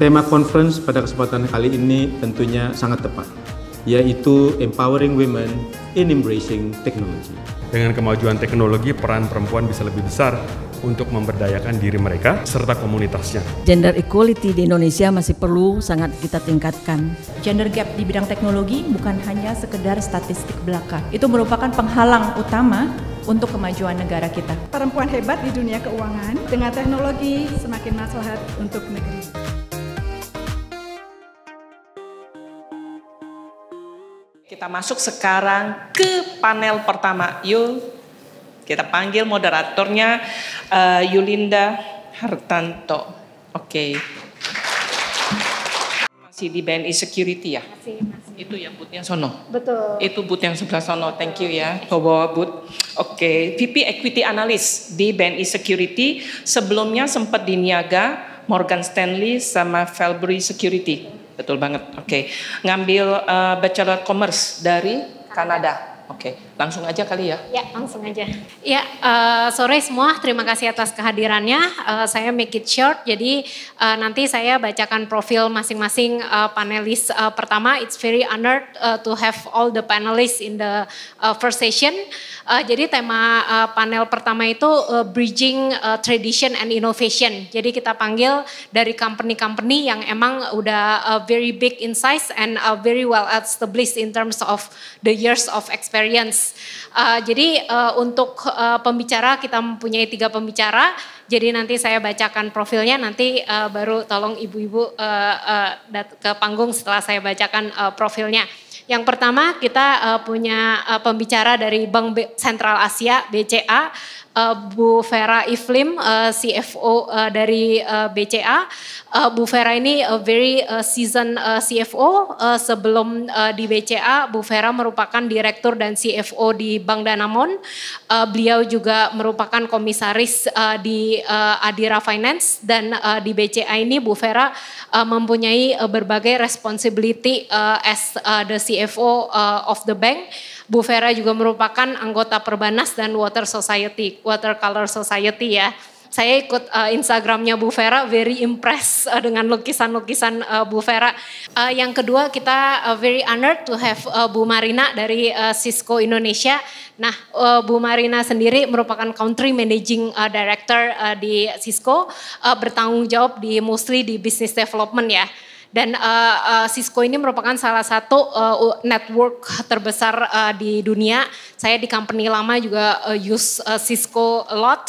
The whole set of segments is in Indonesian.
Tema conference pada kesempatan kali ini tentunya sangat tepat, yaitu Empowering Women in Embracing Technology. Dengan kemajuan teknologi, peran perempuan bisa lebih besar untuk memberdayakan diri mereka serta komunitasnya. Gender equality di Indonesia masih perlu sangat kita tingkatkan. Gender gap di bidang teknologi bukan hanya sekedar statistik belaka. Itu merupakan penghalang utama untuk kemajuan negara kita. Perempuan hebat di dunia keuangan dengan teknologi semakin maslahat untuk negeri. masuk sekarang ke panel pertama. Yuk, kita panggil moderatornya uh, Yulinda Hartanto. Oke. Okay. Masih di BNI Security ya? Masih, masih. Itu ya yang sono? Betul. Itu boot yang sebelah sono, thank you ya. Bawa-bawa boot. Oke, okay. VP Equity Analyst di BNI Security. Sebelumnya sempat di Niaga, Morgan Stanley, sama Felbury Security betul banget. Oke, okay. ngambil uh, bachelor commerce dari Kanada. Oke, langsung aja kali ya. Ya, langsung aja. Ya, uh, sore semua. Terima kasih atas kehadirannya. Uh, saya make it short. Jadi uh, nanti saya bacakan profil masing-masing uh, panelis uh, pertama. It's very honored uh, to have all the panelists in the uh, first session. Uh, jadi tema uh, panel pertama itu uh, bridging uh, tradition and innovation. Jadi kita panggil dari company-company yang emang udah uh, very big in size and uh, very well established in terms of the years of experience experience. Uh, jadi uh, untuk uh, pembicara kita mempunyai tiga pembicara. Jadi nanti saya bacakan profilnya nanti uh, baru tolong ibu-ibu uh, uh, ke panggung setelah saya bacakan uh, profilnya. Yang pertama kita uh, punya uh, pembicara dari Bank Central Sentral Asia BCA uh, Bu Vera Iflim, uh, eh, CFO uh, eh, dari uh, BCA. Uh, Bu Vera ini a very uh, seasoned uh, CFO. Uh, sebelum uh, di BCA, Bu Vera merupakan direktur dan CFO di Bank Danamon. Uh, beliau juga merupakan komisaris uh, di uh, Adira Finance dan uh, di BCA ini Bu Vera uh, mempunyai uh, berbagai responsibility uh, as uh, the CFO uh, of the bank. Bu Vera juga merupakan anggota Perbanas dan Water Society, Watercolor Society ya. Saya ikut uh, Instagramnya Bu Vera, very impressed uh, dengan lukisan-lukisan uh, Bu Vera. Uh, yang kedua kita uh, very honored to have uh, Bu Marina dari uh, Cisco Indonesia. Nah, uh, Bu Marina sendiri merupakan Country Managing uh, Director uh, di Cisco, uh, bertanggung jawab di mostly di business development ya. Dan uh, uh, Cisco ini merupakan salah satu uh, network terbesar uh, di dunia. Saya di company lama juga uh, use uh, Cisco a lot.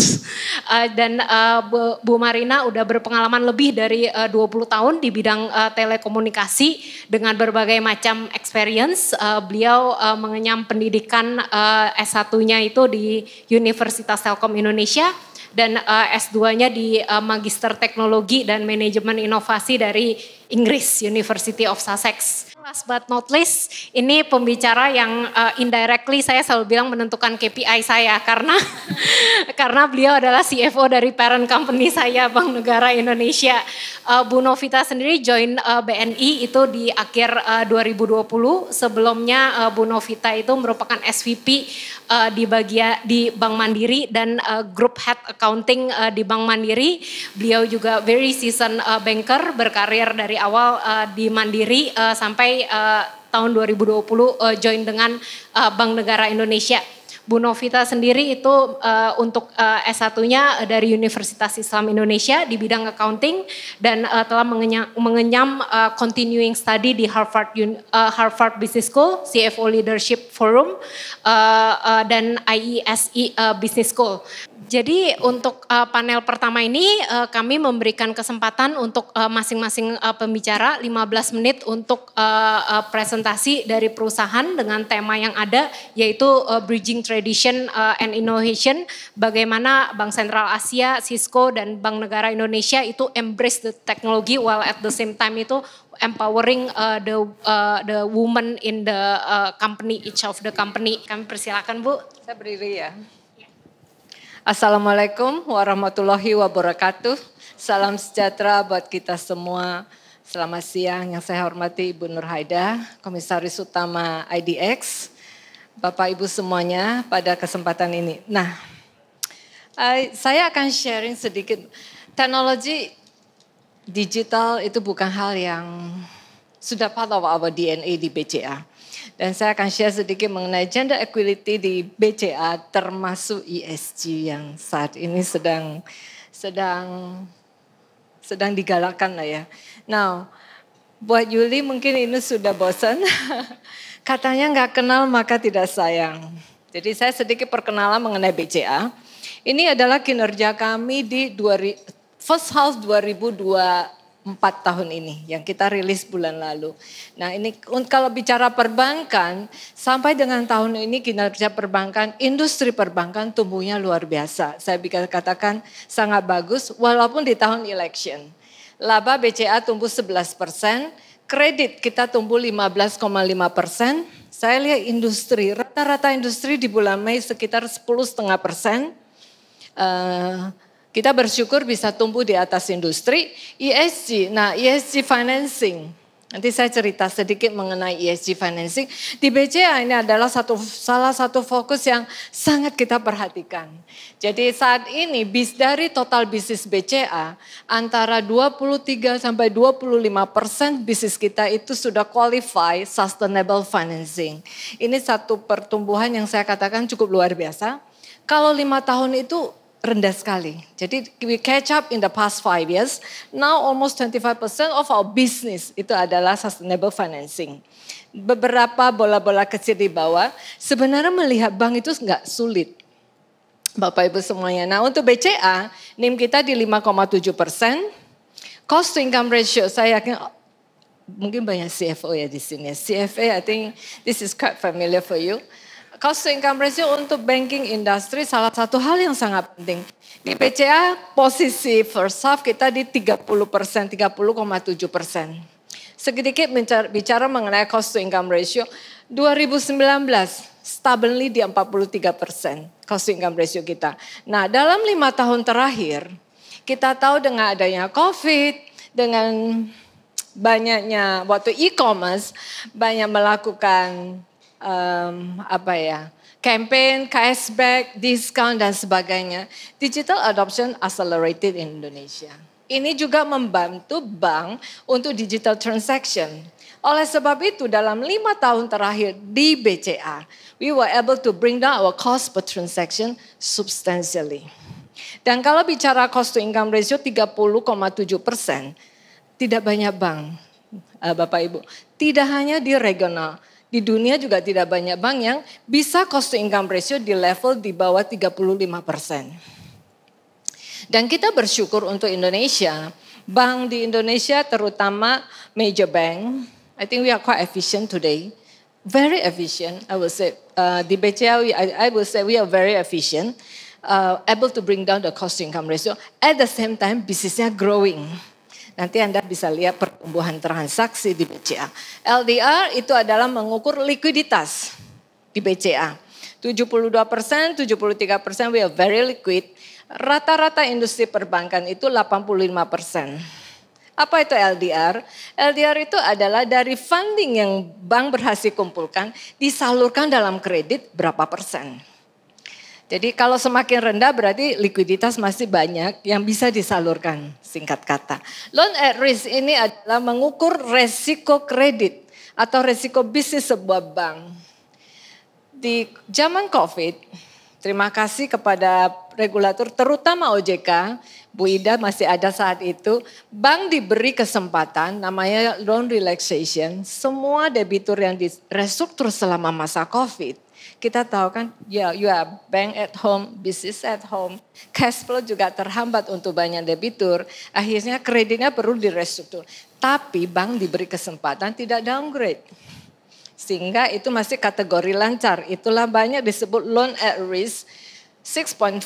Uh, dan uh, Bu Marina udah berpengalaman lebih dari uh, 20 tahun di bidang uh, telekomunikasi dengan berbagai macam experience. Uh, beliau uh, mengenyam pendidikan uh, S1-nya itu di Universitas Telkom Indonesia dan uh, S2-nya di uh, Magister Teknologi dan Manajemen Inovasi dari Inggris, University of Sussex. Last but not least, ini pembicara yang uh, indirectly saya selalu bilang menentukan KPI saya karena karena beliau adalah CFO dari parent company saya Bank Negara Indonesia. Uh, Bu Novita sendiri join uh, eh, BNI itu di akhir uh, 2020. Sebelumnya uh, Bu Novita itu merupakan SVP uh, di bagian di Bank Mandiri dan uh, Group Head Accounting uh, di Bank Mandiri. Beliau juga very seasoned uh, banker berkarir dari awal uh, di Mandiri uh, sampai uh, tahun 2020 uh, join dengan uh, Bank Negara Indonesia. Bu Novita sendiri itu uh, untuk uh, S1-nya dari Universitas Islam Indonesia di bidang accounting dan uh, telah mengenyam, mengenyam uh, continuing study di Harvard uh, Harvard Business School, CFO Leadership Forum uh, uh, dan IESE uh, e, Business School. Jadi untuk uh, panel pertama ini uh, kami memberikan kesempatan untuk eh, masing-masing uh, uh, pembicara 15 menit untuk uh, uh, presentasi dari perusahaan dengan tema yang ada yaitu uh, bridging tradition uh, and innovation bagaimana Bank Sentral Asia, Cisco dan Bank Negara Indonesia itu embrace the technology while at the same time itu empowering uh, the uh, the woman in the uh, company each of the company. Kami persilakan Bu. Saya berdiri ya. Assalamualaikum warahmatullahi wabarakatuh. Salam sejahtera buat kita semua. Selamat siang yang saya hormati Ibu Nur Haida, Komisaris Utama IDX, Bapak Ibu semuanya pada kesempatan ini. Nah, eh, saya akan sharing sedikit. Teknologi digital itu bukan hal yang sudah part of our DNA di BCA. Dan saya akan share sedikit mengenai gender equality di BCA termasuk ESG yang saat ini sedang sedang sedang digalakkan lah ya. Now, buat Yuli mungkin ini sudah bosan. Katanya nggak kenal maka tidak sayang. Jadi saya sedikit perkenalan mengenai BCA. Ini adalah kinerja kami di 2000, first half 2002 empat tahun ini yang kita rilis bulan lalu. Nah ini kalau bicara perbankan sampai dengan tahun ini kinerja perbankan, industri perbankan tumbuhnya luar biasa. Saya bisa katakan sangat bagus walaupun di tahun election. Laba BCA tumbuh 11 persen, kredit kita tumbuh 15,5 persen. Saya lihat industri, rata-rata industri di bulan Mei sekitar 10,5 persen. Uh, kita bersyukur bisa tumbuh di atas industri. ESG, nah ESG financing. Nanti saya cerita sedikit mengenai ESG financing. Di BCA ini adalah satu salah satu fokus yang sangat kita perhatikan. Jadi saat ini bis dari total bisnis BCA antara 23 sampai 25 persen bisnis kita itu sudah qualify sustainable financing. Ini satu pertumbuhan yang saya katakan cukup luar biasa. Kalau lima tahun itu rendah sekali. Jadi we catch up in the past five years. Now almost 25% of our business itu adalah sustainable financing. Beberapa bola-bola kecil di bawah, sebenarnya melihat bank itu nggak sulit. Bapak Ibu semuanya. Nah untuk BCA, NIM kita di 5,7 persen. Cost to income ratio saya yakin oh, mungkin banyak CFO ya di sini. CFA I think this is quite familiar for you cost to income ratio untuk banking industry salah satu hal yang sangat penting. Di PCA posisi first half kita di 30 persen, 30,7 persen. Sedikit bicara, mengenai cost to income ratio, 2019 stabilly di 43 persen cost to income ratio kita. Nah dalam lima tahun terakhir kita tahu dengan adanya COVID, dengan banyaknya waktu e-commerce, banyak melakukan um, apa ya campaign, cashback, discount dan sebagainya. Digital adoption accelerated in Indonesia. Ini juga membantu bank untuk digital transaction. Oleh sebab itu dalam lima tahun terakhir di BCA, we were able to bring down our cost per transaction substantially. Dan kalau bicara cost to income ratio 30,7 persen, tidak banyak bank, eh, Bapak Ibu. Tidak hanya di regional, di dunia juga tidak banyak bank yang bisa cost to income ratio di level di bawah 35 persen. Dan kita bersyukur untuk Indonesia, bank di Indonesia terutama major bank, I think we are quite efficient today. Very efficient, I will say. Uh, di BCA, I, I would say we are very efficient. Uh, able to bring down the cost to income ratio. At the same time, bisnisnya growing. Nanti Anda bisa lihat pertumbuhan transaksi di BCA. LDR itu adalah mengukur likuiditas di BCA. 72 persen, 73 persen, we are very liquid. Rata-rata industri perbankan itu 85 persen. Apa itu LDR? LDR itu adalah dari funding yang bank berhasil kumpulkan disalurkan dalam kredit berapa persen. Jadi kalau semakin rendah berarti likuiditas masih banyak yang bisa disalurkan singkat kata. Loan at risk ini adalah mengukur resiko kredit atau resiko bisnis sebuah bank. Di zaman Covid, terima kasih kepada regulator terutama OJK, Bu Ida masih ada saat itu, bank diberi kesempatan namanya loan relaxation, semua debitur yang direstruktur selama masa Covid kita tahu kan ya you are bank at home, business at home, cash flow juga terhambat untuk banyak debitur. Akhirnya kreditnya perlu direstruktur. Tapi bank diberi kesempatan tidak downgrade. Sehingga itu masih kategori lancar. Itulah banyak disebut loan at risk 6.4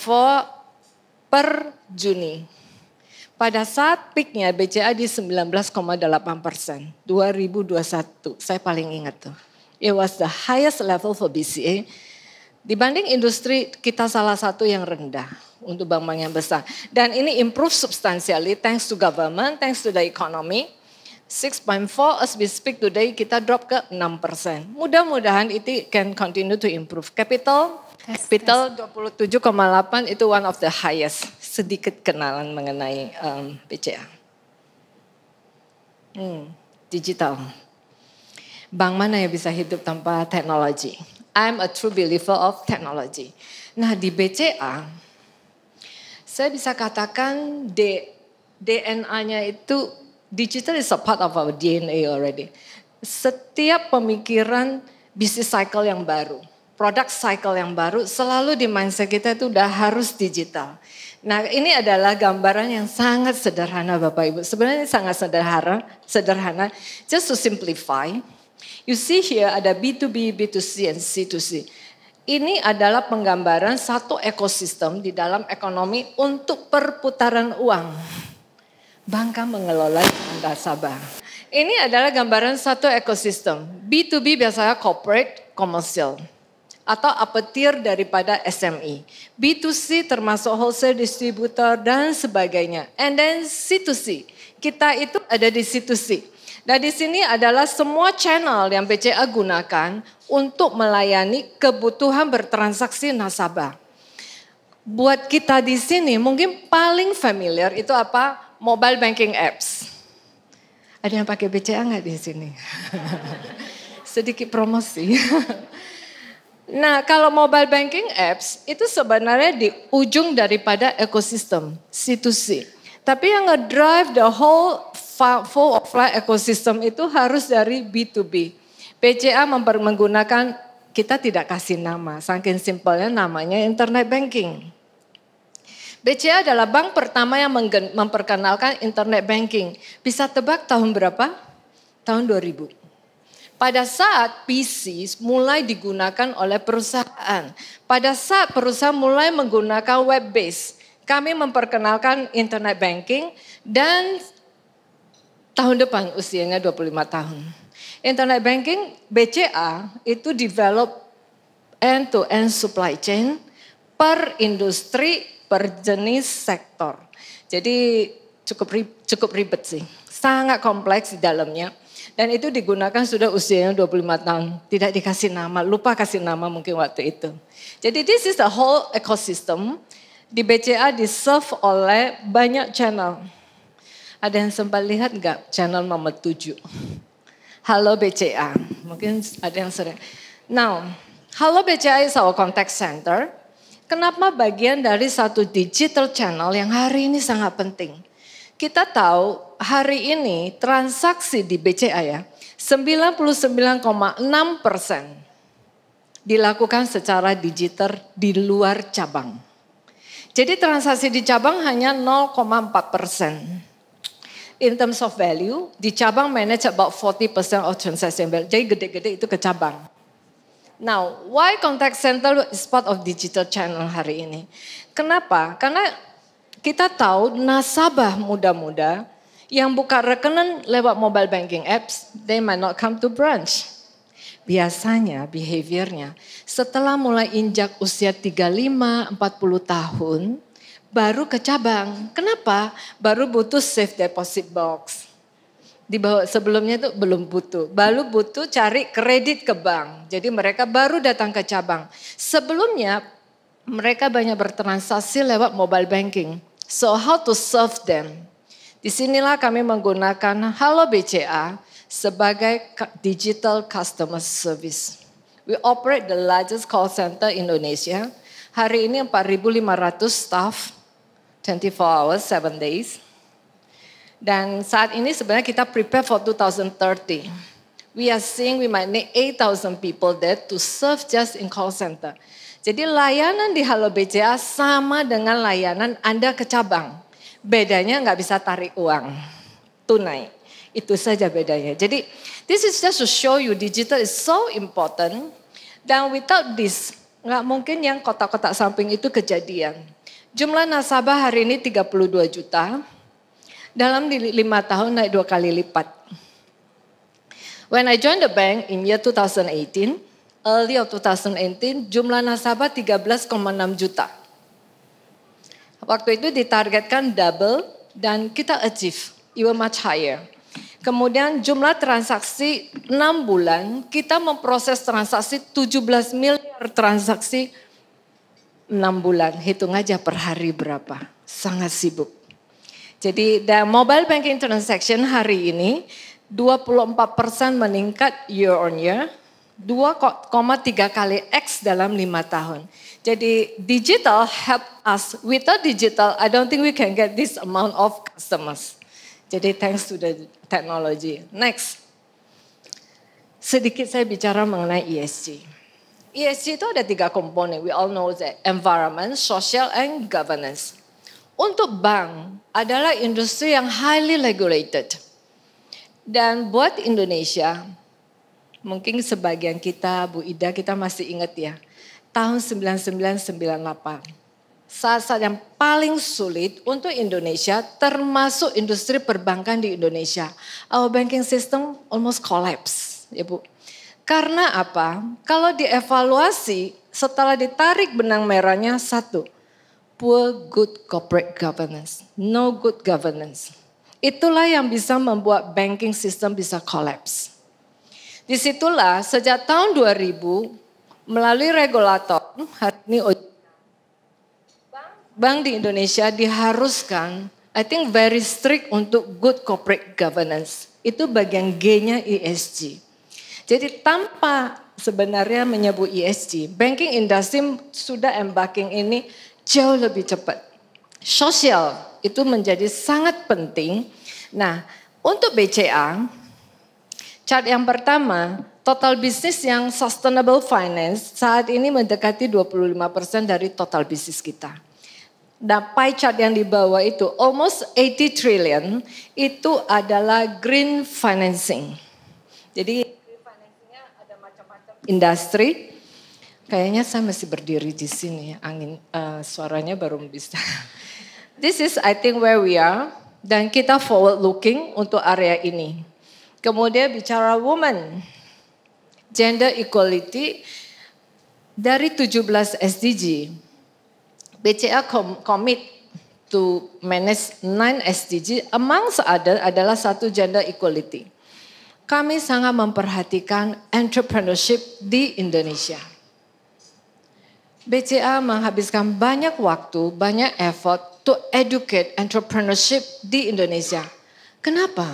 per Juni. Pada saat peaknya BCA di 19,8 persen, 2021. Saya paling ingat tuh. It was the highest level for BCA. Dibanding industri, kita salah satu yang rendah untuk bank-bank yang besar. Dan ini improve substantially thanks to government, thanks to the economy. 6.4 as we speak today kita drop ke 6 Mudah-mudahan itu can continue to improve. Capital, capital 27,8 itu one of the highest. Sedikit kenalan mengenai um, BCA. Hmm, digital bank mana yang bisa hidup tanpa teknologi? I'm a true believer of technology. Nah di BCA, saya bisa katakan DNA-nya itu digital is a part of our DNA already. Setiap pemikiran bisnis cycle yang baru, product cycle yang baru, selalu di mindset kita itu udah harus digital. Nah, ini adalah gambaran yang sangat sederhana Bapak Ibu. Sebenarnya sangat sederhana, sederhana. Just to simplify, You see here ada B2B, B2C, and C2C. Ini adalah penggambaran satu ekosistem di dalam ekonomi untuk perputaran uang. Bangka mengelola sabar. Ini adalah gambaran satu ekosistem. B2B biasanya corporate, commercial. atau apetir daripada SME. B2C termasuk wholesale distributor dan sebagainya. And then C2C. Kita itu ada di C2C nah di sini adalah semua channel yang BCA gunakan untuk melayani kebutuhan bertransaksi nasabah. Buat kita di sini mungkin paling familiar itu apa? Mobile banking apps. Ada yang pakai BCA nggak di sini? Sedikit promosi. Nah, kalau mobile banking apps itu sebenarnya di ujung daripada ekosistem C2C. Tapi yang ngedrive the whole full offline ekosistem itu harus dari B2B. BCA menggunakan kita tidak kasih nama, saking simpelnya namanya internet banking. BCA adalah bank pertama yang memperkenalkan internet banking. Bisa tebak tahun berapa? Tahun 2000. Pada saat PC mulai digunakan oleh perusahaan, pada saat perusahaan mulai menggunakan web-based, kami memperkenalkan internet banking dan tahun depan usianya 25 tahun. Internet banking BCA itu develop end-to-end supply chain per industri, per jenis sektor. Jadi cukup ribet, cukup ribet sih. Sangat kompleks di dalamnya. Dan itu digunakan sudah usianya 25 tahun. Tidak dikasih nama, lupa kasih nama mungkin waktu itu. Jadi this is the whole ecosystem. Di BCA di serve oleh banyak channel ada yang sempat lihat nggak channel nomor 7? Halo BCA, mungkin ada yang sering. Now, Halo BCA is our contact center. Kenapa bagian dari satu digital channel yang hari ini sangat penting? Kita tahu hari ini transaksi di BCA ya, 99,6 persen dilakukan secara digital di luar cabang. Jadi transaksi di cabang hanya 0,4 persen in terms of value, di cabang manage about 40% of transaction value. Jadi gede-gede itu ke cabang. Now, why contact center is part of digital channel hari ini? Kenapa? Karena kita tahu nasabah muda-muda yang buka rekening lewat mobile banking apps, they might not come to branch. Biasanya behaviornya setelah mulai injak usia 35-40 tahun, baru ke cabang. Kenapa? Baru butuh safe deposit box. Di bawah sebelumnya itu belum butuh. Baru butuh cari kredit ke bank. Jadi mereka baru datang ke cabang. Sebelumnya mereka banyak bertransaksi lewat mobile banking. So how to serve them? Disinilah kami menggunakan Halo BCA sebagai digital customer service. We operate the largest call center Indonesia. Hari ini 4.500 staff 24 hours, 7 days. Dan saat ini sebenarnya kita prepare for 2030. We are seeing we might need 8,000 people there to serve just in call center. Jadi layanan di Halo BCA sama dengan layanan Anda ke cabang. Bedanya nggak bisa tarik uang, tunai. Itu saja bedanya. Jadi this is just to show you digital is so important. Dan without this, nggak mungkin yang kotak-kotak samping itu kejadian. Jumlah nasabah hari ini 32 juta. Dalam lima tahun naik dua kali lipat. When I joined the bank in year 2018, early of 2018, jumlah nasabah 13,6 juta. Waktu itu ditargetkan double dan kita achieve, even much higher. Kemudian jumlah transaksi 6 bulan, kita memproses transaksi 17 miliar transaksi enam bulan, hitung aja per hari berapa. Sangat sibuk. Jadi the mobile banking transaction hari ini 24% meningkat year on year, 2,3 kali X dalam 5 tahun. Jadi digital help us. Without digital, I don't think we can get this amount of customers. Jadi thanks to the technology. Next. Sedikit saya bicara mengenai ESG. ESG itu ada tiga komponen, we all know that, environment, social, and governance. Untuk bank adalah industri yang highly regulated. Dan buat Indonesia, mungkin sebagian kita, Bu Ida, kita masih ingat ya, tahun 1998, Saat-saat yang paling sulit untuk Indonesia termasuk industri perbankan di Indonesia. Our banking system almost collapse, ya Bu karena apa? Kalau dievaluasi setelah ditarik benang merahnya satu, poor good corporate governance, no good governance. Itulah yang bisa membuat banking system bisa collapse. Disitulah sejak tahun 2000 melalui regulator, hari bank di Indonesia diharuskan, I think very strict untuk good corporate governance. Itu bagian G-nya ESG. Jadi tanpa sebenarnya menyebut ESG, banking industry sudah embarking ini jauh lebih cepat. Sosial itu menjadi sangat penting. Nah, untuk BCA, chart yang pertama, total bisnis yang sustainable finance saat ini mendekati 25% dari total bisnis kita. Nah, pie chart yang di bawah itu almost 80 trillion itu adalah green financing. Jadi industri. Kayaknya saya masih berdiri di sini, angin uh, suaranya baru bisa. This is I think where we are dan kita forward looking untuk area ini. Kemudian bicara woman, gender equality dari 17 SDG. BCA commit to manage 9 SDG amongst other adalah satu gender equality kami sangat memperhatikan entrepreneurship di Indonesia. BCA menghabiskan banyak waktu, banyak effort to educate entrepreneurship di Indonesia. Kenapa?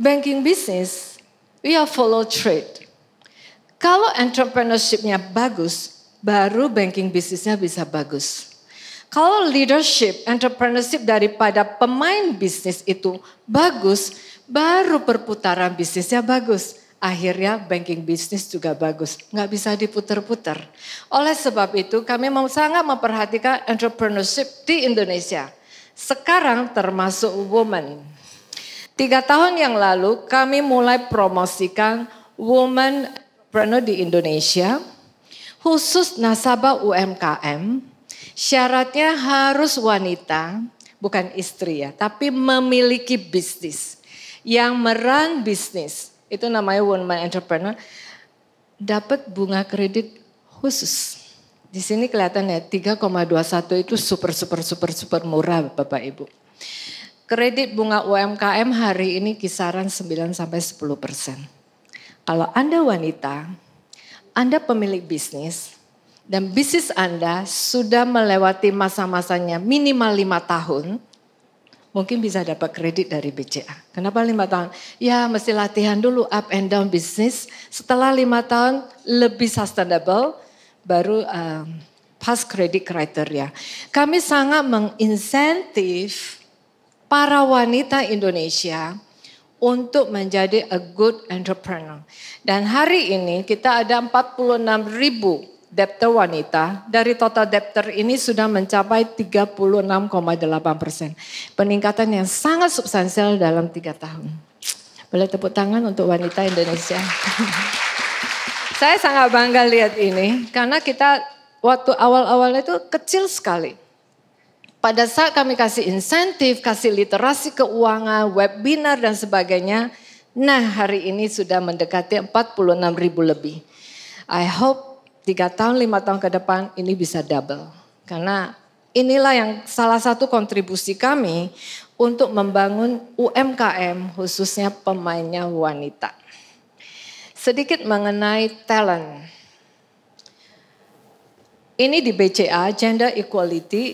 Banking business, we are follow trade. Kalau entrepreneurshipnya bagus, baru banking bisnisnya bisa bagus. Kalau leadership, entrepreneurship daripada pemain bisnis itu bagus, Baru perputaran bisnisnya bagus. Akhirnya banking bisnis juga bagus. Nggak bisa diputer-puter. Oleh sebab itu kami mau sangat memperhatikan entrepreneurship di Indonesia. Sekarang termasuk woman. Tiga tahun yang lalu kami mulai promosikan woman entrepreneur di Indonesia. Khusus nasabah UMKM. Syaratnya harus wanita, bukan istri ya, tapi memiliki bisnis yang meran bisnis, itu namanya woman entrepreneur, dapat bunga kredit khusus. Di sini kelihatan ya 3,21 itu super super super super murah Bapak Ibu. Kredit bunga UMKM hari ini kisaran 9 sampai 10 persen. Kalau Anda wanita, Anda pemilik bisnis, dan bisnis Anda sudah melewati masa-masanya minimal lima tahun, mungkin bisa dapat kredit dari BCA. Kenapa lima tahun? Ya mesti latihan dulu up and down bisnis. Setelah lima tahun lebih sustainable, baru um, ehm, pas kredit kriteria. Kami sangat menginsentif para wanita Indonesia untuk menjadi a good entrepreneur. Dan hari ini kita ada 46 ribu debtor wanita dari total debtor ini sudah mencapai 36,8 persen. Peningkatan yang sangat substansial dalam tiga tahun. Boleh tepuk tangan untuk wanita Indonesia. Saya sangat bangga lihat ini karena kita waktu awal-awalnya itu kecil sekali. Pada saat kami kasih insentif, kasih literasi keuangan, webinar dan sebagainya, nah hari ini sudah mendekati 46 ribu lebih. I hope tiga tahun, lima tahun ke depan ini bisa double. Karena inilah yang salah satu kontribusi kami untuk membangun UMKM khususnya pemainnya wanita. Sedikit mengenai talent. Ini di BCA, Gender Equality,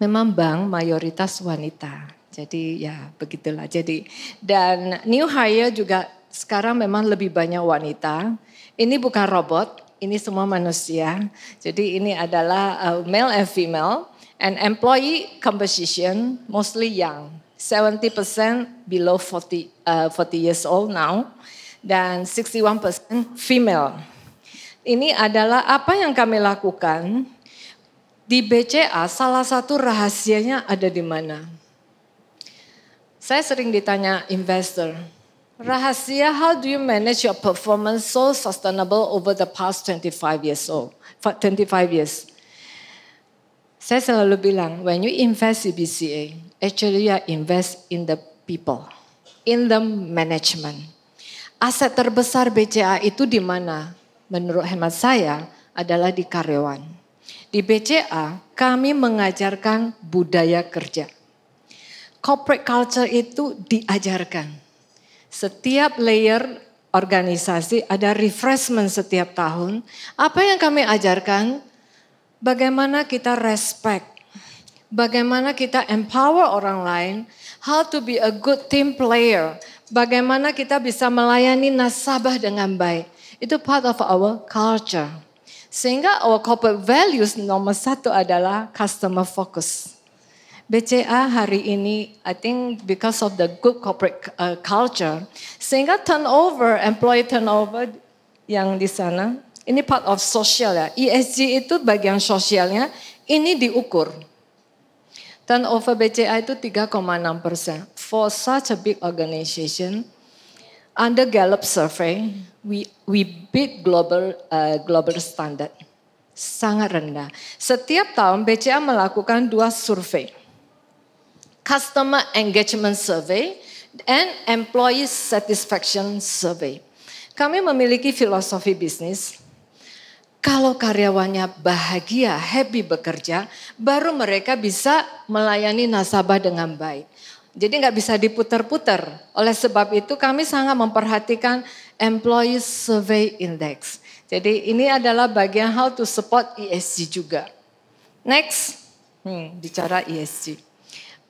memang bank mayoritas wanita. Jadi ya begitulah. Jadi dan new hire juga sekarang memang lebih banyak wanita. Ini bukan robot, ini semua manusia. Jadi ini adalah uh, male and female and employee composition mostly young. 70% below 40 uh, 40 years old now dan 61% female. Ini adalah apa yang kami lakukan di BCA salah satu rahasianya ada di mana? Saya sering ditanya investor, Rahasia, how do you manage your performance so sustainable over the past 25 years old? 25 years. Saya selalu bilang, when you invest in BCA, actually you invest in the people, in the management. Aset terbesar BCA itu di mana? Menurut hemat saya adalah di karyawan. Di BCA kami mengajarkan budaya kerja. Corporate culture itu diajarkan setiap layer organisasi ada refreshment setiap tahun. Apa yang kami ajarkan? Bagaimana kita respect, bagaimana kita empower orang lain, how to be a good team player, bagaimana kita bisa melayani nasabah dengan baik. Itu part of our culture. Sehingga our corporate values nomor satu adalah customer focus. BCA hari ini, I think because of the good corporate uh, culture, sehingga turnover, employee turnover yang di sana, ini part of social ya. ESG itu bagian sosialnya, ini diukur. Turnover BCA itu 3,6 persen. For such a big organization, under Gallup survey, we we beat global uh, global standard. Sangat rendah. Setiap tahun BCA melakukan dua survei Customer Engagement Survey, dan Employee Satisfaction Survey. Kami memiliki filosofi bisnis, kalau karyawannya bahagia, happy bekerja, baru mereka bisa melayani nasabah dengan baik. Jadi nggak bisa diputer-puter. Oleh sebab itu kami sangat memperhatikan Employee Survey Index. Jadi ini adalah bagian how to support ESG juga. Next, hmm, bicara ESG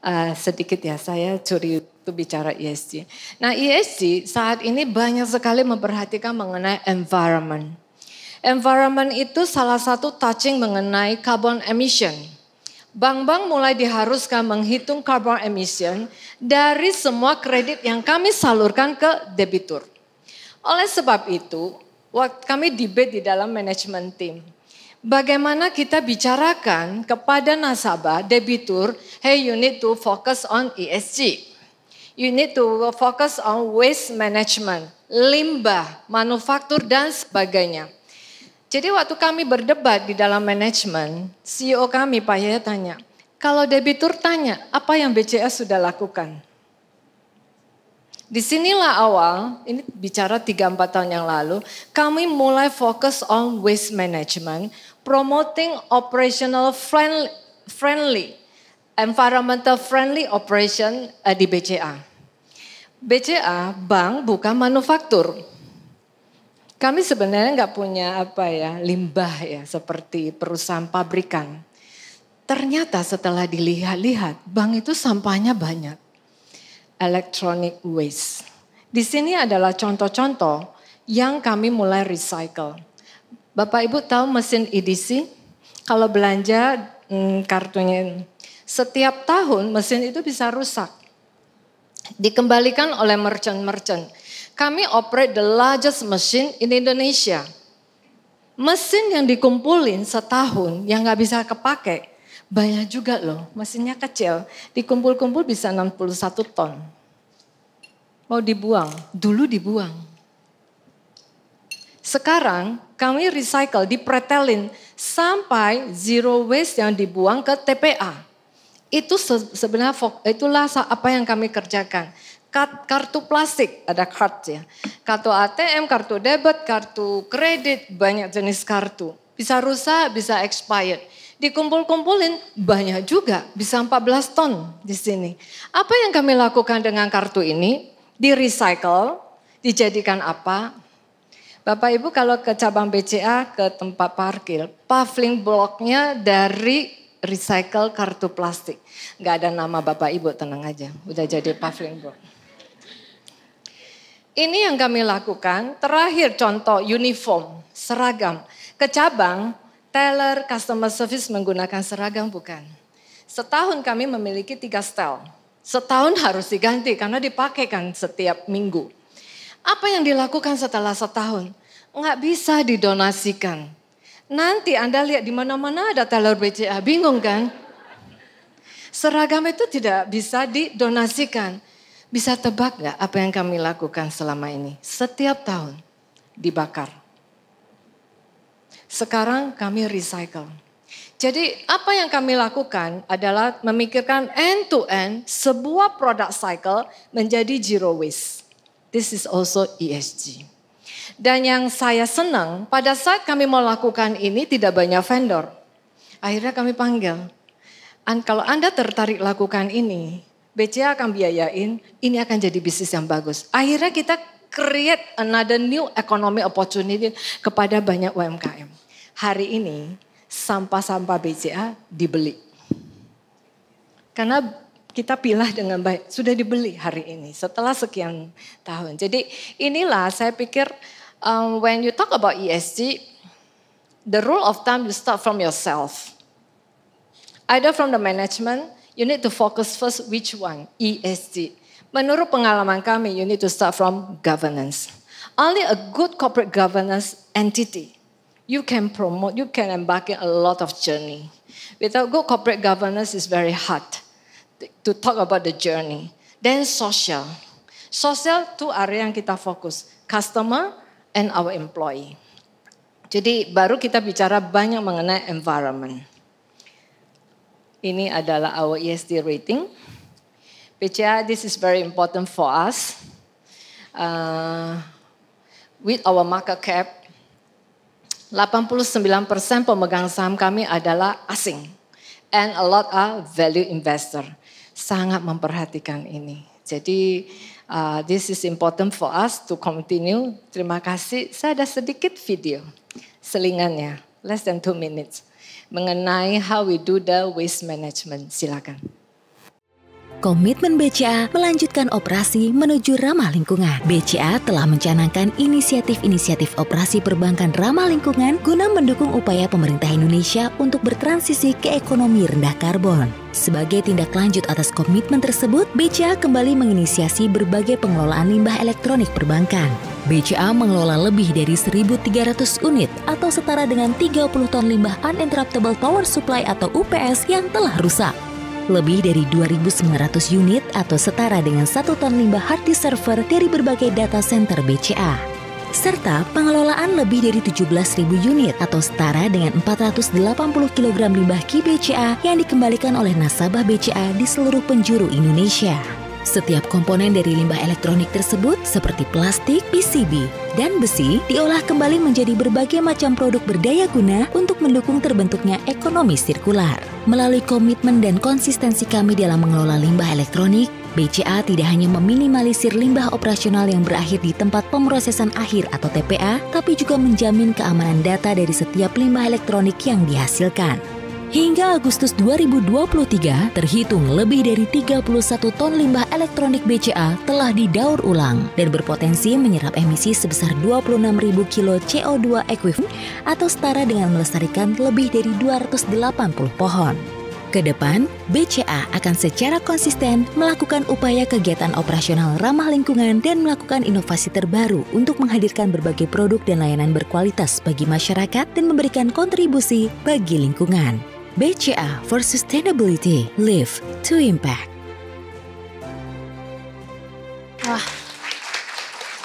uh, sedikit ya saya curi itu bicara ESG. Nah ESG saat ini banyak sekali memperhatikan mengenai environment. Environment itu salah satu touching mengenai carbon emission. Bank-bank mulai diharuskan menghitung carbon emission dari semua kredit yang kami salurkan ke debitur. Oleh sebab itu, kami debate di dalam manajemen tim, Bagaimana kita bicarakan kepada nasabah, debitur, hey you need to focus on ESG. You need to focus on waste management, limbah, manufaktur dan sebagainya. Jadi waktu kami berdebat di dalam manajemen, CEO kami Pak Yaya tanya, kalau debitur tanya, apa yang BCA sudah lakukan? Disinilah awal, ini bicara 3-4 tahun yang lalu, kami mulai fokus on waste management, promoting operational friendly, friendly environmental friendly operation uh, di BCA. BCA bank bukan manufaktur. Kami sebenarnya nggak punya apa ya limbah ya seperti perusahaan pabrikan. Ternyata setelah dilihat-lihat bank itu sampahnya banyak. Electronic waste. Di sini adalah contoh-contoh yang kami mulai recycle Bapak Ibu tahu mesin EDC? Kalau belanja hmm, kartunya setiap tahun mesin itu bisa rusak. Dikembalikan oleh merchant-merchant. Kami operate the largest machine in Indonesia. Mesin yang dikumpulin setahun yang nggak bisa kepake banyak juga loh, mesinnya kecil. Dikumpul-kumpul bisa 61 ton. Mau dibuang, dulu dibuang. Sekarang kami recycle di sampai zero waste yang dibuang ke TPA. Itu sebenarnya itulah apa yang kami kerjakan. Kartu plastik ada kartu ya. Kartu ATM, kartu debit, kartu kredit, banyak jenis kartu. Bisa rusak, bisa expired. Dikumpul-kumpulin banyak juga, bisa 14 ton di sini. Apa yang kami lakukan dengan kartu ini? Di recycle, dijadikan apa? Bapak Ibu kalau ke cabang BCA ke tempat parkir, paving bloknya dari recycle kartu plastik. Gak ada nama Bapak Ibu, tenang aja. Udah jadi paving block. Ini yang kami lakukan. Terakhir contoh uniform, seragam. Ke cabang, teller, customer service menggunakan seragam bukan. Setahun kami memiliki tiga style. Setahun harus diganti karena dipakai kan setiap minggu. Apa yang dilakukan setelah setahun? Nggak bisa didonasikan. Nanti Anda lihat di mana-mana ada telur BCA, bingung kan? Seragam itu tidak bisa didonasikan. Bisa tebak nggak apa yang kami lakukan selama ini? Setiap tahun dibakar. Sekarang kami recycle. Jadi apa yang kami lakukan adalah memikirkan end to end sebuah produk cycle menjadi zero waste. This is also ESG. Dan yang saya senang, pada saat kami mau lakukan ini tidak banyak vendor. Akhirnya kami panggil. An, kalau Anda tertarik lakukan ini, BCA akan biayain, ini akan jadi bisnis yang bagus. Akhirnya kita create another new economic opportunity kepada banyak UMKM. Hari ini sampah-sampah BCA dibeli. Karena kita pilih dengan baik. Sudah dibeli hari ini setelah sekian tahun. Jadi inilah saya pikir um, when you talk about ESG, the rule of thumb you start from yourself. Either from the management, you need to focus first which one, ESG. Menurut pengalaman kami, you need to start from governance. Only a good corporate governance entity, you can promote, you can embark in a lot of journey. Without good corporate governance, is very hard to talk about the journey. Then social. Social itu area yang kita fokus, customer and our employee. Jadi baru kita bicara banyak mengenai environment. Ini adalah our ESG rating. PCI, this is very important for us. Uh, with our market cap, 89% pemegang saham kami adalah asing. And a lot are value investor sangat memperhatikan ini. Jadi uh, this is important for us to continue. Terima kasih. Saya ada sedikit video selingannya, less than two minutes, mengenai how we do the waste management. Silakan komitmen BCA melanjutkan operasi menuju ramah lingkungan. BCA telah mencanangkan inisiatif-inisiatif operasi perbankan ramah lingkungan guna mendukung upaya pemerintah Indonesia untuk bertransisi ke ekonomi rendah karbon. Sebagai tindak lanjut atas komitmen tersebut, BCA kembali menginisiasi berbagai pengelolaan limbah elektronik perbankan. BCA mengelola lebih dari 1.300 unit atau setara dengan 30 ton limbah uninterruptible power supply atau UPS yang telah rusak. Lebih dari 2.900 unit atau setara dengan satu ton limbah hard disk server dari berbagai data center BCA serta pengelolaan lebih dari 17.000 unit atau setara dengan 480 kg limbah KBCA yang dikembalikan oleh nasabah BCA di seluruh penjuru Indonesia. Setiap komponen dari limbah elektronik tersebut seperti plastik, PCB, dan besi diolah kembali menjadi berbagai macam produk berdaya guna untuk mendukung terbentuknya ekonomi sirkular. Melalui komitmen dan konsistensi kami dalam mengelola limbah elektronik, BCA tidak hanya meminimalisir limbah operasional yang berakhir di tempat pemrosesan akhir atau TPA, tapi juga menjamin keamanan data dari setiap limbah elektronik yang dihasilkan. Hingga Agustus 2023, terhitung lebih dari 31 ton limbah elektronik BCA telah didaur ulang dan berpotensi menyerap emisi sebesar 26.000 kilo CO2 equivalent atau setara dengan melestarikan lebih dari 280 pohon. Kedepan, BCA akan secara konsisten melakukan upaya kegiatan operasional ramah lingkungan dan melakukan inovasi terbaru untuk menghadirkan berbagai produk dan layanan berkualitas bagi masyarakat dan memberikan kontribusi bagi lingkungan. BCA for Sustainability Live to Impact. Wah,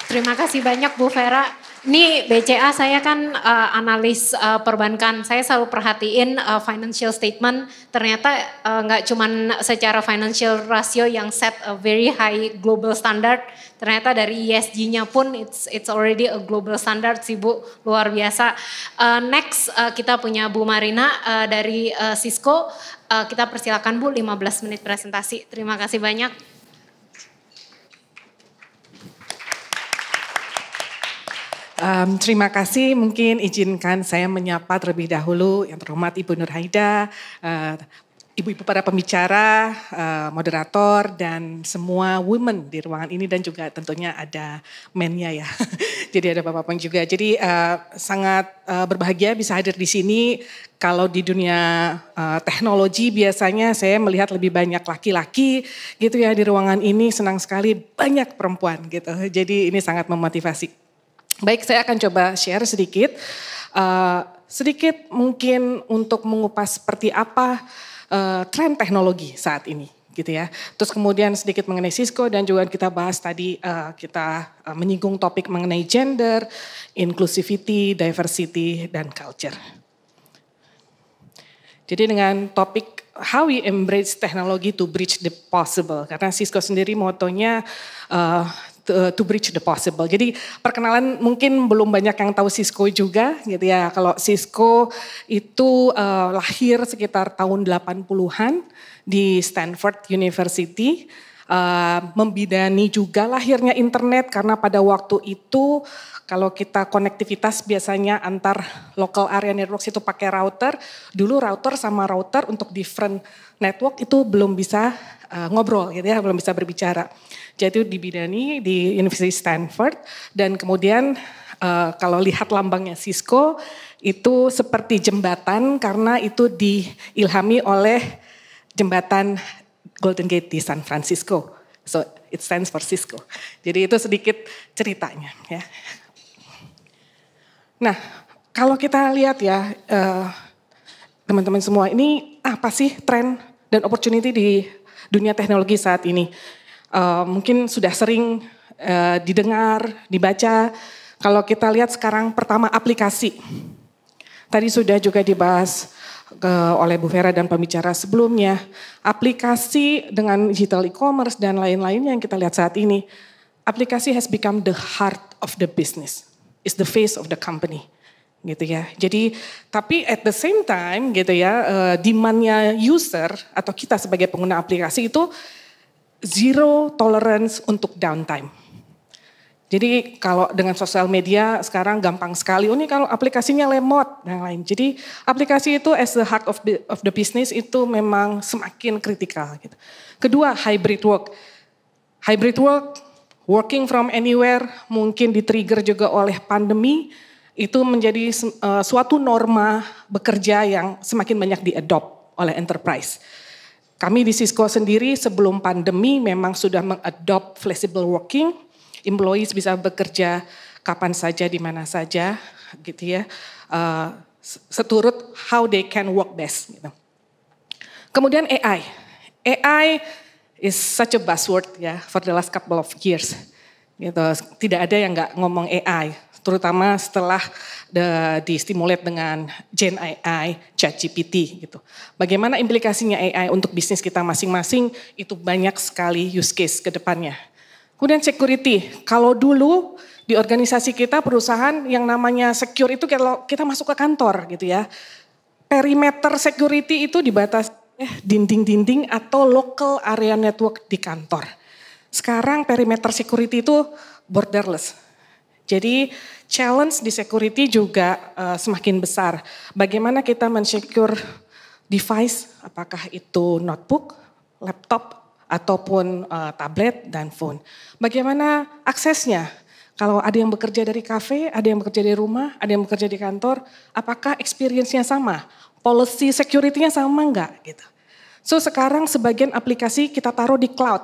terima kasih banyak Bu Vera ini BCA saya kan uh, analis uh, perbankan, saya selalu perhatiin uh, financial statement. Ternyata nggak uh, cuman secara financial ratio yang set a very high global standard. Ternyata dari ESG-nya pun it's it's already a global standard sih Bu, luar biasa. Uh, next uh, kita punya Bu Marina uh, dari uh, Cisco. Uh, kita persilakan Bu 15 menit presentasi. Terima kasih banyak. Um, terima kasih. Mungkin izinkan saya menyapa terlebih dahulu yang terhormat Ibu Nur Haida, eh, ibu-ibu para pembicara, uh, moderator, dan semua women di ruangan ini dan juga tentunya ada mennya ya. Jadi ada bapak-bapak juga. Jadi uh, sangat uh, berbahagia bisa hadir di sini. Kalau di dunia uh, teknologi biasanya saya melihat lebih banyak laki-laki gitu ya di ruangan ini. Senang sekali banyak perempuan gitu. Jadi ini sangat memotivasi. Baik, saya akan coba share sedikit. Uh, sedikit mungkin untuk mengupas seperti apa uh, tren teknologi saat ini gitu ya. Terus kemudian sedikit mengenai Cisco dan juga kita bahas tadi uh, kita uh, menyinggung topik mengenai gender, inclusivity, diversity dan culture. Jadi dengan topik how we embrace technology to bridge the possible. Karena Cisco sendiri motonya uh, to, eh, to bridge the possible. Jadi perkenalan mungkin belum banyak yang tahu Cisco juga gitu ya. Kalau Cisco itu uh, lahir sekitar tahun 80-an di Stanford University. Uh, membidani juga lahirnya internet karena pada waktu itu kalau kita konektivitas biasanya antar local area networks itu pakai router. Dulu router sama router untuk different network itu belum bisa uh, ngobrol gitu ya, belum bisa berbicara. Jadi dibidani di University Stanford dan kemudian uh, kalau lihat lambangnya Cisco itu seperti jembatan karena itu diilhami oleh jembatan Golden Gate di San Francisco. So it stands for Cisco. Jadi itu sedikit ceritanya ya. Nah, kalau kita lihat ya eh, teman-teman uh, semua, ini apa sih tren dan opportunity di dunia teknologi saat ini? Uh, mungkin sudah sering uh, didengar, dibaca. Kalau kita lihat sekarang pertama aplikasi. Tadi sudah juga dibahas ke, oleh Bu Vera dan pembicara sebelumnya. Aplikasi dengan digital e-commerce dan lain-lainnya yang kita lihat saat ini. Aplikasi has become the heart of the business is the face of the company gitu ya. Jadi tapi at the same time gitu ya, uh, demandnya user atau kita sebagai pengguna aplikasi itu zero tolerance untuk downtime. Jadi kalau dengan sosial media sekarang gampang sekali. Oh, ini kalau aplikasinya lemot dan lain. Jadi aplikasi itu as the heart of the, of the business itu memang semakin kritikal. Gitu. Kedua hybrid work. Hybrid work working from anywhere, mungkin di-trigger juga oleh pandemi, itu menjadi e, suatu norma bekerja yang semakin banyak diadopt oleh enterprise. Kami di Cisco sendiri sebelum pandemi memang sudah mengadopt flexible working, employees bisa bekerja kapan saja, di mana saja, gitu ya, uh, seturut how they can work best. Gitu. Kemudian AI, AI is such a buzzword ya for the last couple of years. Gitu. Tidak ada yang nggak ngomong AI, terutama setelah the, stimulate dengan Gen AI, ChatGPT gitu. Bagaimana implikasinya AI untuk bisnis kita masing-masing itu banyak sekali use case ke depannya. Kemudian security, kalau dulu di organisasi kita perusahaan yang namanya secure itu kalau kita masuk ke kantor gitu ya. Perimeter security itu dibatasi dinding-dinding atau local area network di kantor. Sekarang perimeter security itu borderless. Jadi challenge di security juga uh, semakin besar. Bagaimana kita mensecure device, apakah itu notebook, laptop, ataupun uh, tablet dan phone. Bagaimana aksesnya? Kalau ada yang bekerja dari kafe, ada yang bekerja di rumah, ada yang bekerja di kantor, apakah experience-nya sama? policy security-nya sama enggak gitu. So sekarang sebagian aplikasi kita taruh di cloud.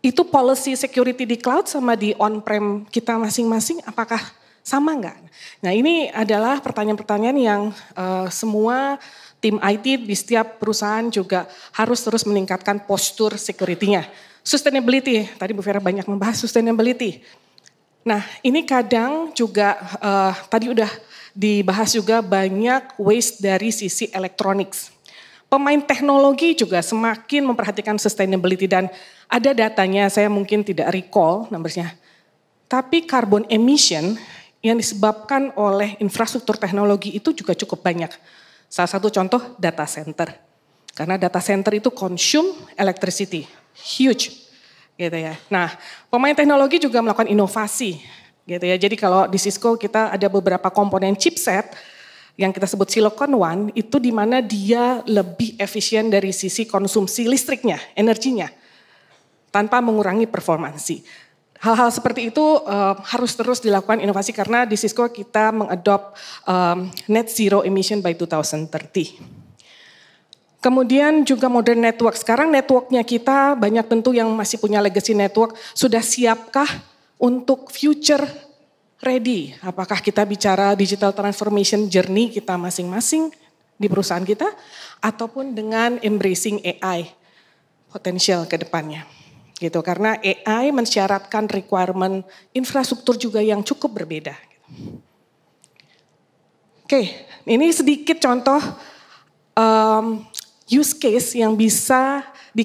Itu policy security di cloud sama di on-prem kita masing-masing apakah sama enggak? Nah ini adalah pertanyaan-pertanyaan yang uh, semua tim IT di setiap perusahaan juga harus terus meningkatkan postur security-nya. Sustainability, tadi Bu Vera banyak membahas sustainability. Nah ini kadang juga uh, tadi udah dibahas juga banyak waste dari sisi elektronik. Pemain teknologi juga semakin memperhatikan sustainability dan ada datanya, saya mungkin tidak recall numbersnya. Tapi carbon emission yang disebabkan oleh infrastruktur teknologi itu juga cukup banyak. Salah satu contoh data center. Karena data center itu consume electricity, huge gitu ya. Nah, pemain teknologi juga melakukan inovasi gitu ya. Jadi kalau di Cisco kita ada beberapa komponen chipset yang kita sebut silicon one itu di mana dia lebih efisien dari sisi konsumsi listriknya, energinya tanpa mengurangi performansi. Hal-hal seperti itu um, harus terus dilakukan inovasi karena di Cisco kita mengadop um, eh, net zero emission by 2030. Kemudian juga modern network. Sekarang networknya kita banyak tentu yang masih punya legacy network. Sudah siapkah untuk future ready. Apakah kita bicara digital transformation journey kita masing-masing di perusahaan kita ataupun dengan embracing AI potensial ke depannya. Gitu karena AI mensyaratkan requirement infrastruktur juga yang cukup berbeda. Gitu. Oke, ini sedikit contoh um, use case yang bisa di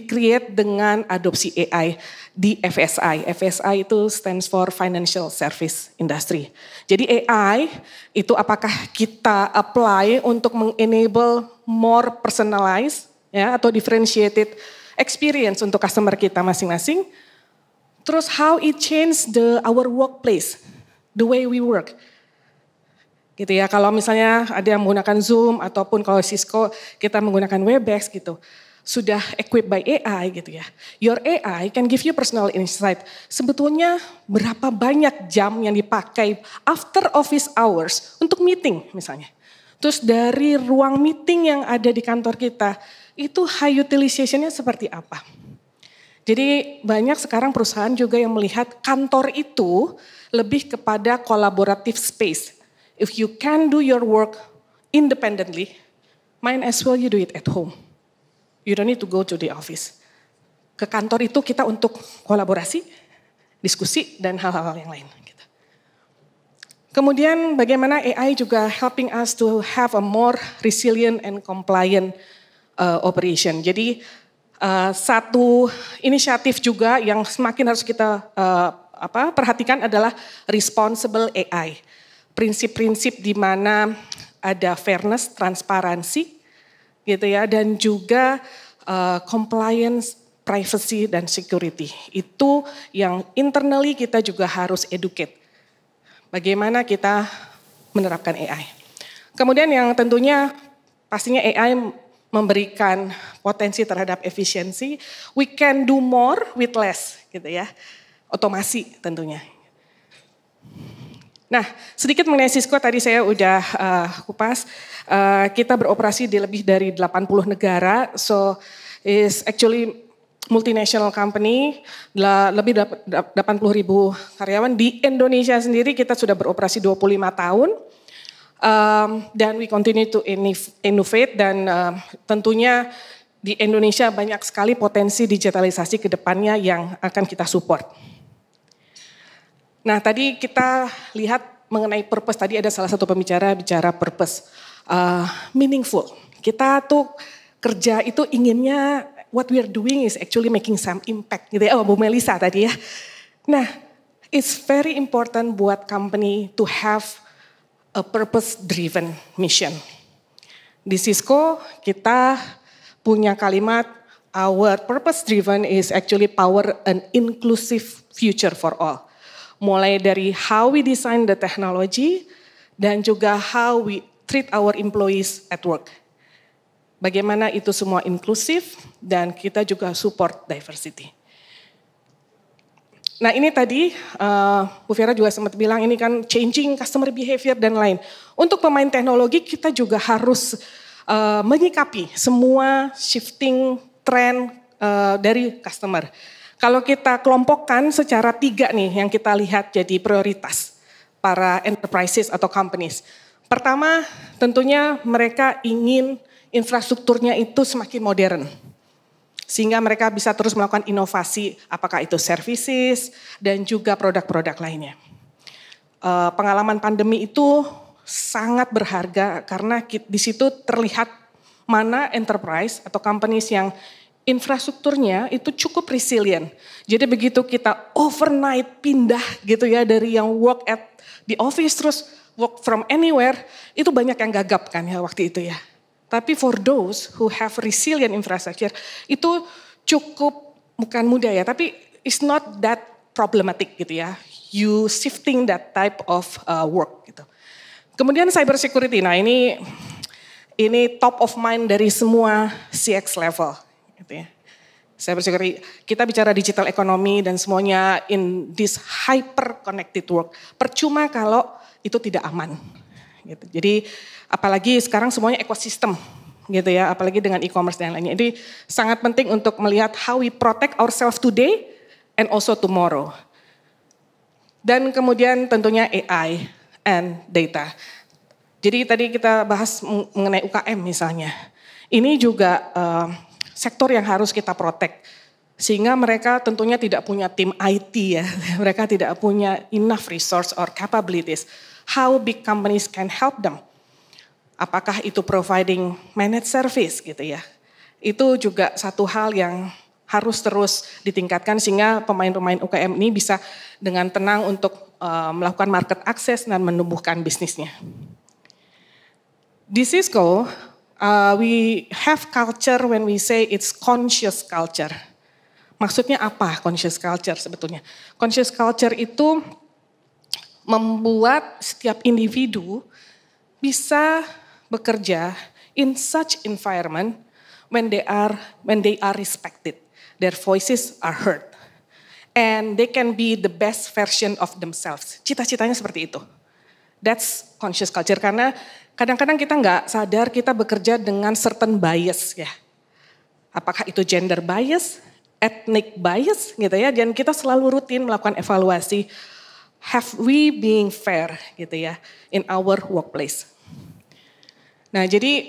dengan adopsi AI di FSI. FSI itu stands for Financial Service Industry. Jadi AI itu apakah kita apply untuk mengenable more personalized ya atau differentiated experience untuk customer kita masing-masing. Terus how it change the our workplace, the way we work. Gitu ya, kalau misalnya ada yang menggunakan Zoom ataupun kalau Cisco kita menggunakan Webex gitu sudah equipped by AI gitu ya. Your AI can give you personal insight. Sebetulnya berapa banyak jam yang dipakai after office hours untuk meeting misalnya. Terus dari ruang meeting yang ada di kantor kita, itu high utilizationnya seperti apa? Jadi banyak sekarang perusahaan juga yang melihat kantor itu lebih kepada collaborative space. If you can do your work independently, might as well you do it at home You don't need to go to the office. Ke kantor itu kita untuk kolaborasi, diskusi, dan hal-hal yang lain. Gitu. Kemudian bagaimana AI juga helping us to have a more resilient and compliant uh, operation. Jadi uh, satu inisiatif juga yang semakin harus kita uh, apa, perhatikan adalah responsible AI. Prinsip-prinsip di mana ada fairness, transparansi, gitu ya dan juga uh, compliance privacy dan security. Itu yang internally kita juga harus educate. Bagaimana kita menerapkan AI. Kemudian yang tentunya pastinya AI memberikan potensi terhadap efisiensi, we can do more with less gitu ya. Otomasi tentunya. Nah, sedikit mengenai Cisco tadi saya udah uh, kupas. Uh, kita beroperasi di lebih dari 80 negara, so is actually multinational company, lebih 80 ribu karyawan. Di Indonesia sendiri kita sudah beroperasi 25 tahun. Um, dan we continue to innovate dan uh, tentunya di Indonesia banyak sekali potensi digitalisasi ke depannya yang akan kita support. Nah tadi kita lihat mengenai purpose, tadi ada salah satu pembicara bicara purpose. Uh, meaningful, kita tuh kerja itu inginnya what we are doing is actually making some impact gitu ya. Oh Bu Melisa tadi ya. Nah it's very important buat company to have a purpose driven mission. Di Cisco kita punya kalimat our purpose driven is actually power an inclusive future for all mulai dari how we design the technology dan juga how we treat our employees at work. Bagaimana itu semua inklusif dan kita juga support diversity. Nah ini tadi uh, Bu Vera juga sempat bilang ini kan changing customer behavior dan lain. Untuk pemain teknologi kita juga harus uh, menyikapi semua shifting trend uh, dari customer. Kalau kita kelompokkan secara tiga nih yang kita lihat jadi prioritas para enterprises atau companies. Pertama, tentunya mereka ingin infrastrukturnya itu semakin modern. Sehingga mereka bisa terus melakukan inovasi, apakah itu services dan juga produk-produk lainnya. E, pengalaman pandemi itu sangat berharga karena di situ terlihat mana enterprise atau companies yang infrastrukturnya itu cukup resilient. Jadi begitu kita overnight pindah gitu ya dari yang work at the office terus work from anywhere, itu banyak yang gagap kan ya waktu itu ya. Tapi for those who have resilient infrastructure, itu cukup bukan mudah ya, tapi it's not that problematic gitu ya. You shifting that type of uh, work gitu. Kemudian cyber security, nah ini ini top of mind dari semua CX level gitu ya. Saya bersyukur kita bicara digital ekonomi dan semuanya in this hyper connected world. Percuma kalau itu tidak aman. Gitu. Jadi apalagi sekarang semuanya ekosistem gitu ya, apalagi dengan e-commerce dan lainnya. Jadi sangat penting untuk melihat how we protect ourselves today and also tomorrow. Dan kemudian tentunya AI and data. Jadi tadi kita bahas mengenai UKM misalnya. Ini juga uh, sektor yang harus kita protek. Sehingga mereka tentunya tidak punya tim IT ya, mereka tidak punya enough resource or capabilities. How big companies can help them? Apakah itu providing managed service gitu ya? Itu juga satu hal yang harus terus ditingkatkan sehingga pemain-pemain UKM ini bisa dengan tenang untuk uh, melakukan market access dan menumbuhkan bisnisnya. Di Cisco, uh, we have culture when we say it's conscious culture. Maksudnya apa conscious culture sebetulnya? Conscious culture itu membuat setiap individu bisa bekerja in such environment when they are when they are respected, their voices are heard, and they can be the best version of themselves. Cita-citanya seperti itu. That's conscious culture karena kadang-kadang kita nggak sadar kita bekerja dengan certain bias ya. Apakah itu gender bias, ethnic bias gitu ya. Dan kita selalu rutin melakukan evaluasi have we being fair gitu ya in our workplace. Nah, jadi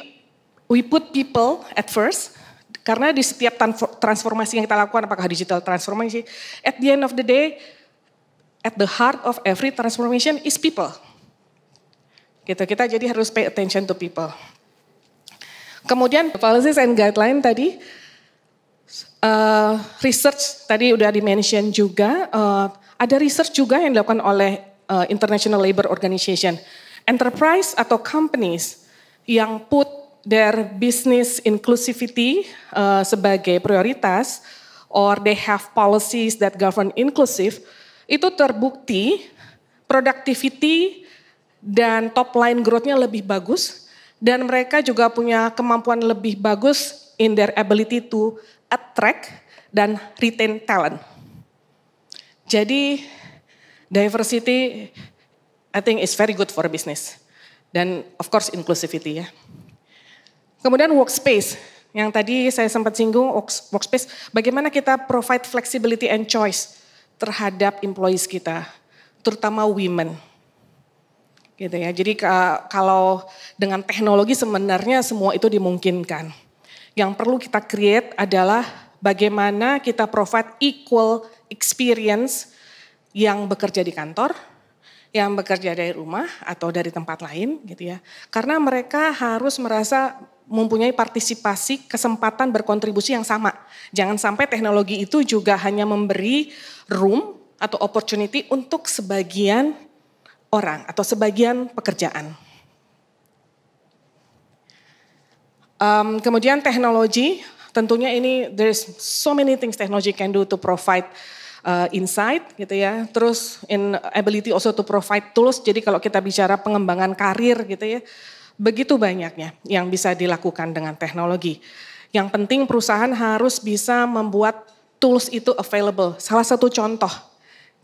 we put people at first karena di setiap transformasi yang kita lakukan apakah digital transformation at the end of the day at the heart of every transformation is people Gitu, kita jadi harus pay attention to people. Kemudian policies and guideline tadi, uh, research tadi udah di mention juga, uh, ada research juga yang dilakukan oleh uh, International labor Organization. Enterprise atau companies yang put their business inclusivity uh, sebagai prioritas, or they have policies that govern inclusive, itu terbukti productivity dan top line growth-nya lebih bagus dan mereka juga punya kemampuan lebih bagus in their ability to attract dan retain talent. Jadi diversity I think is very good for business dan of course inclusivity ya. Kemudian workspace yang tadi saya sempat singgung workspace bagaimana kita provide flexibility and choice terhadap employees kita terutama women gitu ya. Jadi kalau dengan teknologi sebenarnya semua itu dimungkinkan. Yang perlu kita create adalah bagaimana kita provide equal experience yang bekerja di kantor, yang bekerja dari rumah atau dari tempat lain gitu ya. Karena mereka harus merasa mempunyai partisipasi kesempatan berkontribusi yang sama. Jangan sampai teknologi itu juga hanya memberi room atau opportunity untuk sebagian orang atau sebagian pekerjaan. Um, kemudian teknologi, tentunya ini there's so many things technology can do to provide uh, insight gitu ya. Terus in ability also to provide tools. Jadi kalau kita bicara pengembangan karir gitu ya, begitu banyaknya yang bisa dilakukan dengan teknologi. Yang penting perusahaan harus bisa membuat tools itu available. Salah satu contoh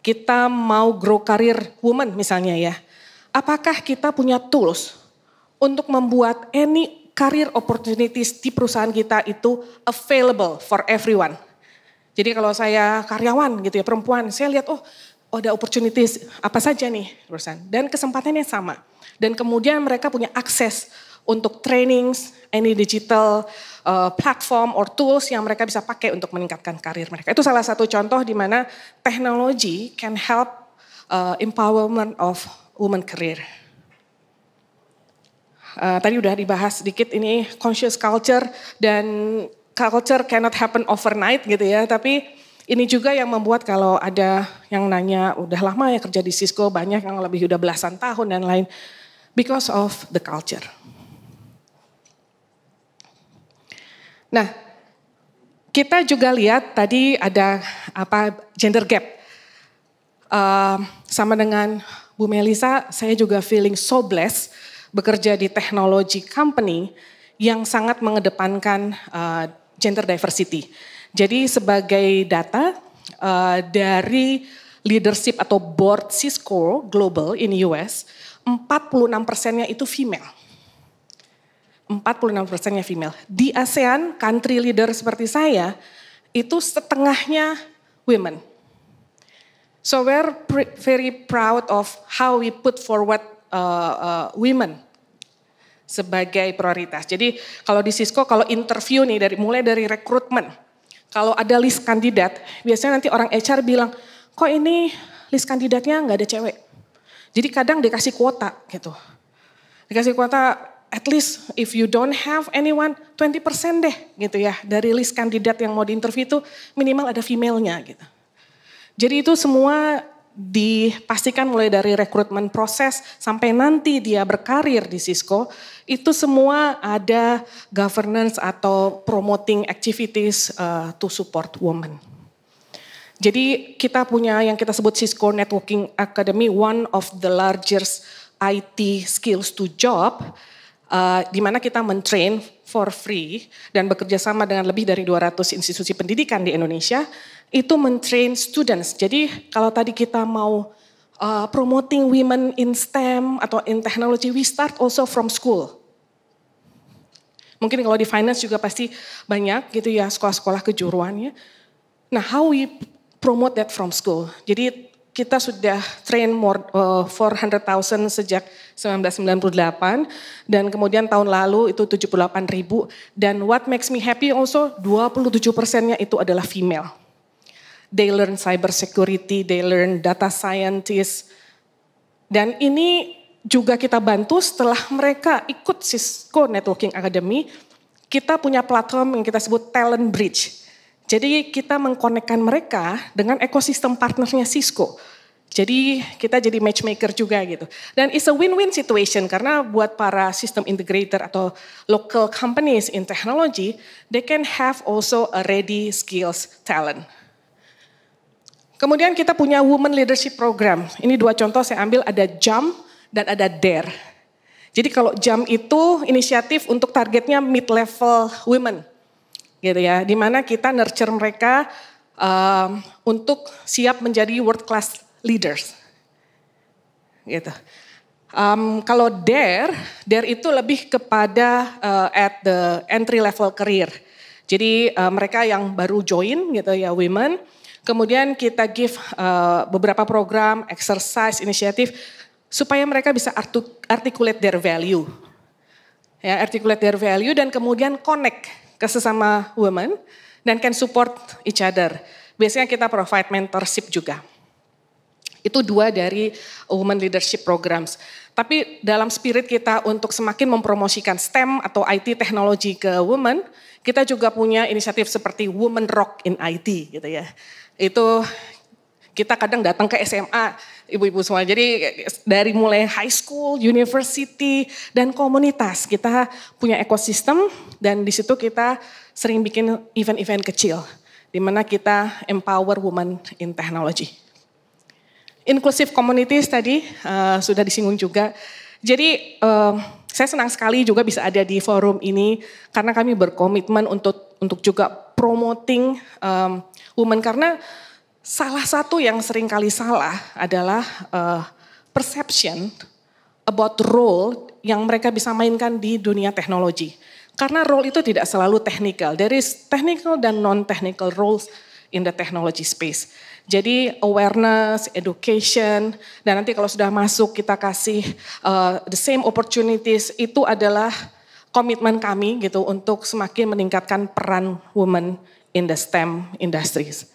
kita mau grow career woman misalnya ya, apakah kita punya tools untuk membuat any career opportunities di perusahaan kita itu available for everyone? Jadi kalau saya karyawan gitu ya, perempuan, saya lihat oh, oh ada opportunities apa saja nih perusahaan dan kesempatannya sama. Dan kemudian mereka punya akses untuk trainings, any digital, uh, platform or tools yang mereka bisa pakai untuk meningkatkan karir mereka. Itu salah satu contoh di mana teknologi can help uh, empowerment of women career. Uh, tadi udah dibahas sedikit ini conscious culture dan culture cannot happen overnight gitu ya, tapi ini juga yang membuat kalau ada yang nanya udah lama ya kerja di Cisco banyak yang lebih udah belasan tahun dan lain because of the culture. Nah, kita juga lihat tadi ada apa gender gap. Uh, sama dengan Bu Melisa, saya juga feeling so blessed bekerja di teknologi company yang sangat mengedepankan uh, gender diversity. Jadi sebagai data uh, dari leadership atau board Cisco Global in US, 46 persennya itu female. 46%-nya female. Di ASEAN, country leader seperti saya, itu setengahnya women. So we're very proud of how we put forward uh, uh, women sebagai prioritas. Jadi kalau di Cisco kalau interview nih dari mulai dari rekrutmen, kalau ada list kandidat, biasanya nanti orang HR bilang, kok ini list kandidatnya nggak ada cewek. Jadi kadang dikasih kuota gitu. Dikasih kuota at least if you don't have anyone, 20% deh gitu ya. Dari list kandidat yang mau diinterview itu minimal ada female-nya gitu. Jadi itu semua dipastikan mulai dari rekrutmen proses sampai nanti dia berkarir di Cisco, itu semua ada governance atau promoting activities uh, to support women. Jadi kita punya yang kita sebut Cisco Networking Academy, one of the largest IT skills to job uh, di mana kita mentrain for free dan bekerja sama dengan lebih dari 200 institusi pendidikan di Indonesia itu mentrain students. Jadi kalau tadi kita mau uh, promoting women in STEM atau in technology, we start also from school. Mungkin kalau di finance juga pasti banyak gitu ya sekolah-sekolah kejuruannya. Nah, how we promote that from school. Jadi kita sudah train more, uh, eh, 400.000 sejak 1998 dan kemudian tahun lalu itu 78.000 dan what makes me happy also 27 nya itu adalah female. They learn cyber security, they learn data scientist dan ini juga kita bantu setelah mereka ikut Cisco Networking Academy kita punya platform yang kita sebut Talent Bridge jadi kita mengkonekkan mereka dengan ekosistem partnernya Cisco. Jadi kita jadi matchmaker juga gitu. Dan it's a win-win situation karena buat para system integrator atau local companies in technology, they can have also a ready skills talent. Kemudian kita punya Women Leadership Program. Ini dua contoh saya ambil ada JUMP dan ada DARE. Jadi kalau JUMP itu inisiatif untuk targetnya mid-level women gitu ya. Dimana kita nurture mereka um, untuk siap menjadi world class leaders, gitu. Um, kalau dare, dare itu lebih kepada uh, at the entry level career. Jadi uh, mereka yang baru join gitu ya women. Kemudian kita give uh, beberapa program, exercise, inisiatif supaya mereka bisa articulate their value. Ya, articulate their value dan kemudian connect ke sesama women dan can support each other. Biasanya kita provide mentorship juga. Itu dua dari women leadership programs. Tapi dalam spirit kita untuk semakin mempromosikan STEM atau IT teknologi ke women, kita juga punya inisiatif seperti Women Rock in IT gitu ya. Itu kita kadang datang ke SMA ibu-ibu semua. Jadi dari mulai high school, university, dan komunitas kita punya ekosistem dan di situ kita sering bikin event-event kecil di mana kita empower women in technology. Inclusive communities tadi uh, sudah disinggung juga. Jadi uh, saya senang sekali juga bisa ada di forum ini karena kami berkomitmen untuk untuk juga promoting um, women karena Salah satu yang sering kali salah adalah uh, perception about role yang mereka bisa mainkan di dunia teknologi. Karena role itu tidak selalu technical. There is technical dan non-technical roles in the technology space. Jadi awareness, education, dan nanti kalau sudah masuk kita kasih uh, the same opportunities itu adalah komitmen kami gitu untuk semakin meningkatkan peran women in the STEM industries.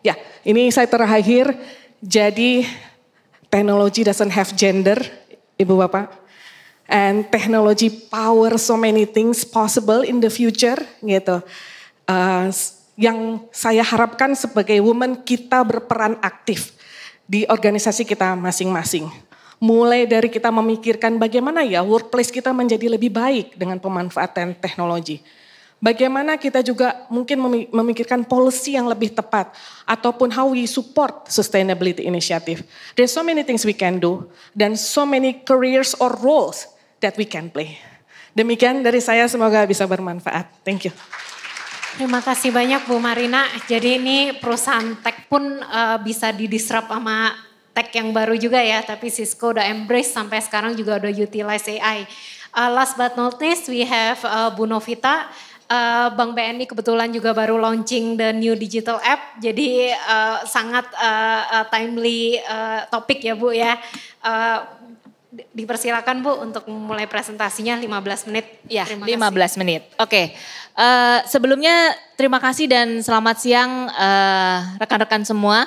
Ya, ini saya terakhir. Jadi teknologi doesn't have gender, Ibu Bapak. And technology power so many things possible in the future, gitu. Uh, yang saya harapkan sebagai woman kita berperan aktif di organisasi kita masing-masing. Mulai dari kita memikirkan bagaimana ya workplace kita menjadi lebih baik dengan pemanfaatan teknologi Bagaimana kita juga mungkin memikirkan policy yang lebih tepat ataupun how we support sustainability initiative. There's so many things we can do dan so many careers or roles that we can play. Demikian dari saya semoga bisa bermanfaat. Thank you. Terima kasih banyak Bu Marina. Jadi ini perusahaan tech pun uh, bisa didisrup sama tech yang baru juga ya, tapi Cisco udah embrace sampai sekarang juga udah utilize AI. Uh, eh, last but not least, we have uh, Bu Novita. Uh, Bank BNI kebetulan juga baru launching the new digital app, jadi uh, sangat uh, timely uh, topik ya Bu ya. Uh, dipersilakan Bu untuk mulai presentasinya 15 menit. Ya, terima 15 kasih. menit. Oke. Okay. Uh, sebelumnya terima kasih dan selamat siang rekan-rekan uh, rekan -rekan semua.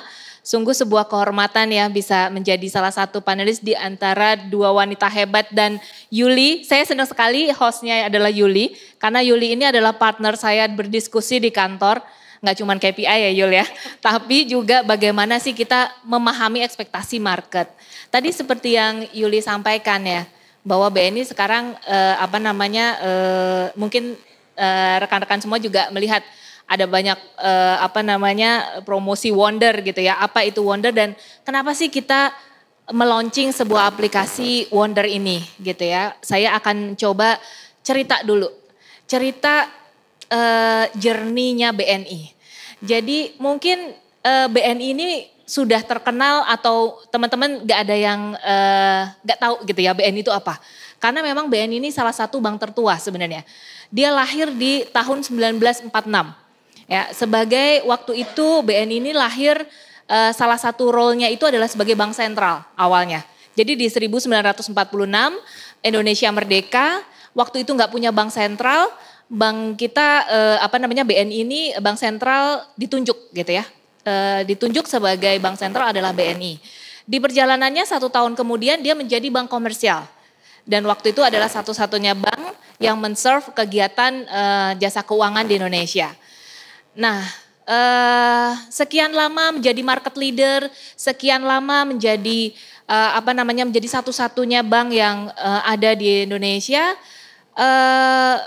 Sungguh sebuah kehormatan ya bisa menjadi salah satu panelis di antara dua wanita hebat dan Yuli. Saya senang sekali hostnya adalah Yuli karena Yuli ini adalah partner saya berdiskusi di kantor nggak cuma KPI ya Yul ya, tapi juga bagaimana sih kita memahami ekspektasi market. Tadi seperti yang Yuli sampaikan ya, bahwa BNI sekarang eh, apa namanya eh, mungkin eh, rekan-rekan eh, semua juga melihat ada banyak eh, apa namanya promosi Wonder gitu ya. Apa itu Wonder dan kenapa sih kita meluncing sebuah aplikasi Wonder ini gitu ya. Saya akan coba cerita dulu. Cerita eh, jerninya BNI. Jadi mungkin eh, BNI ini sudah terkenal atau teman-teman nggak ada yang eh, nggak gak tahu gitu ya BNI itu apa? Karena memang BNI ini salah satu bank tertua sebenarnya. Dia lahir di tahun 1946. Ya, sebagai waktu itu BNI ini lahir uh, salah satu role-nya itu adalah sebagai bank sentral awalnya. Jadi di 1946 Indonesia merdeka, waktu itu nggak punya bank sentral, bank kita eh, apa namanya BNI ini bank sentral ditunjuk gitu ya. Eh, ditunjuk sebagai bank sentral adalah BNI. Di perjalanannya satu tahun kemudian dia menjadi bank komersial dan waktu itu adalah satu-satunya bank yang menserve kegiatan uh, jasa keuangan di Indonesia. Nah, uh, sekian lama menjadi market leader, sekian lama menjadi uh, apa namanya menjadi satu-satunya bank yang uh, ada di Indonesia. Uh,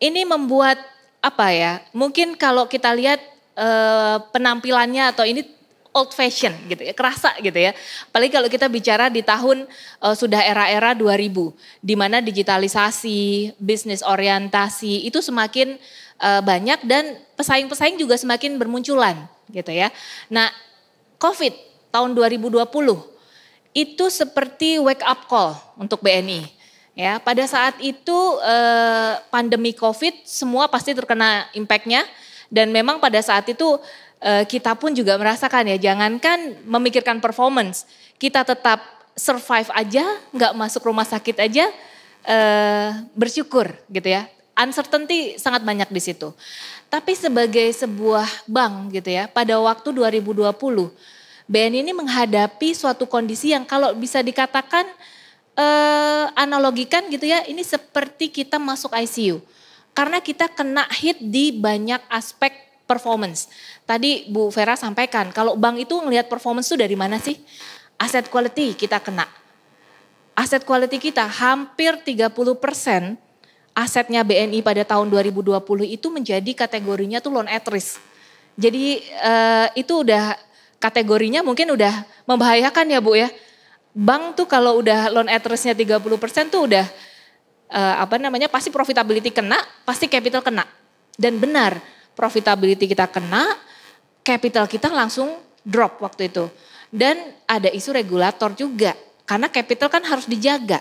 ini membuat apa ya? Mungkin kalau kita lihat uh, penampilannya atau ini old fashion gitu ya, kerasa gitu ya. Apalagi kalau kita bicara di tahun uh, sudah era-era 2000 di mana digitalisasi, bisnis orientasi itu semakin uh, banyak dan pesaing-pesaing juga semakin bermunculan gitu ya. Nah, Covid tahun 2020 itu seperti wake up call untuk BNI. Ya, pada saat itu eh, pandemi Covid semua pasti terkena impactnya dan memang pada saat itu eh, kita pun juga merasakan ya, jangankan memikirkan performance, kita tetap survive aja, nggak masuk rumah sakit aja, eh, bersyukur gitu ya uncertainty sangat banyak di situ. Tapi sebagai sebuah bank gitu ya, pada waktu 2020 BNI ini menghadapi suatu kondisi yang kalau bisa dikatakan eh, analogikan gitu ya, ini seperti kita masuk ICU. Karena kita kena hit di banyak aspek performance. Tadi Bu Vera sampaikan, kalau bank itu ngelihat performance itu dari mana sih? Asset quality kita kena. Asset quality kita hampir 30 persen asetnya BNI pada tahun 2020 itu menjadi kategorinya tuh loan at risk. Jadi eh, itu udah kategorinya mungkin udah membahayakan ya Bu ya. Bank tuh kalau udah loan at risknya 30% tuh udah eh, apa namanya pasti profitability kena, pasti capital kena. Dan benar, profitability kita kena, capital kita langsung drop waktu itu. Dan ada isu regulator juga karena capital kan harus dijaga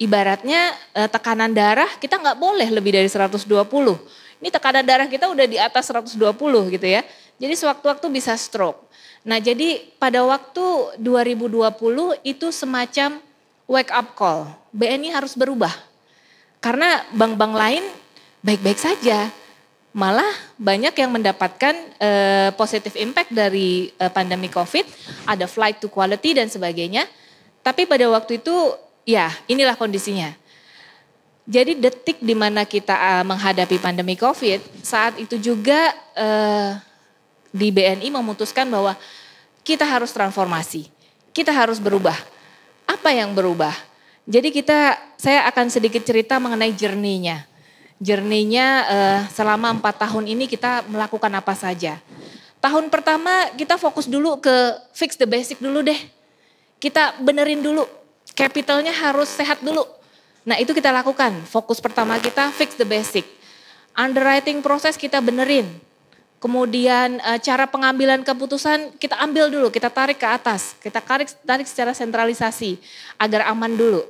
ibaratnya eh, tekanan darah kita nggak boleh lebih dari 120. Ini tekanan darah kita udah di atas 120 gitu ya. Jadi sewaktu-waktu bisa stroke. Nah jadi pada waktu 2020 itu semacam wake up call. BNI harus berubah. Karena bank-bank lain baik-baik saja. Malah banyak yang mendapatkan uh, positive impact dari uh, pandemi COVID. Ada flight to quality dan sebagainya. Tapi pada waktu itu Ya, inilah kondisinya. Jadi detik di mana kita eh, menghadapi pandemi COVID, saat itu juga eh, di BNI memutuskan bahwa kita harus transformasi, kita harus berubah. Apa yang berubah? Jadi kita, saya akan sedikit cerita mengenai jerninya. Jerninya eh, selama empat tahun ini kita melakukan apa saja. Tahun pertama kita fokus dulu ke fix the basic dulu deh. Kita benerin dulu capitalnya harus sehat dulu. Nah itu kita lakukan. Fokus pertama kita fix the basic. Underwriting proses kita benerin. Kemudian eh, cara pengambilan keputusan kita ambil dulu, kita tarik ke atas, kita tarik tarik secara sentralisasi agar aman dulu.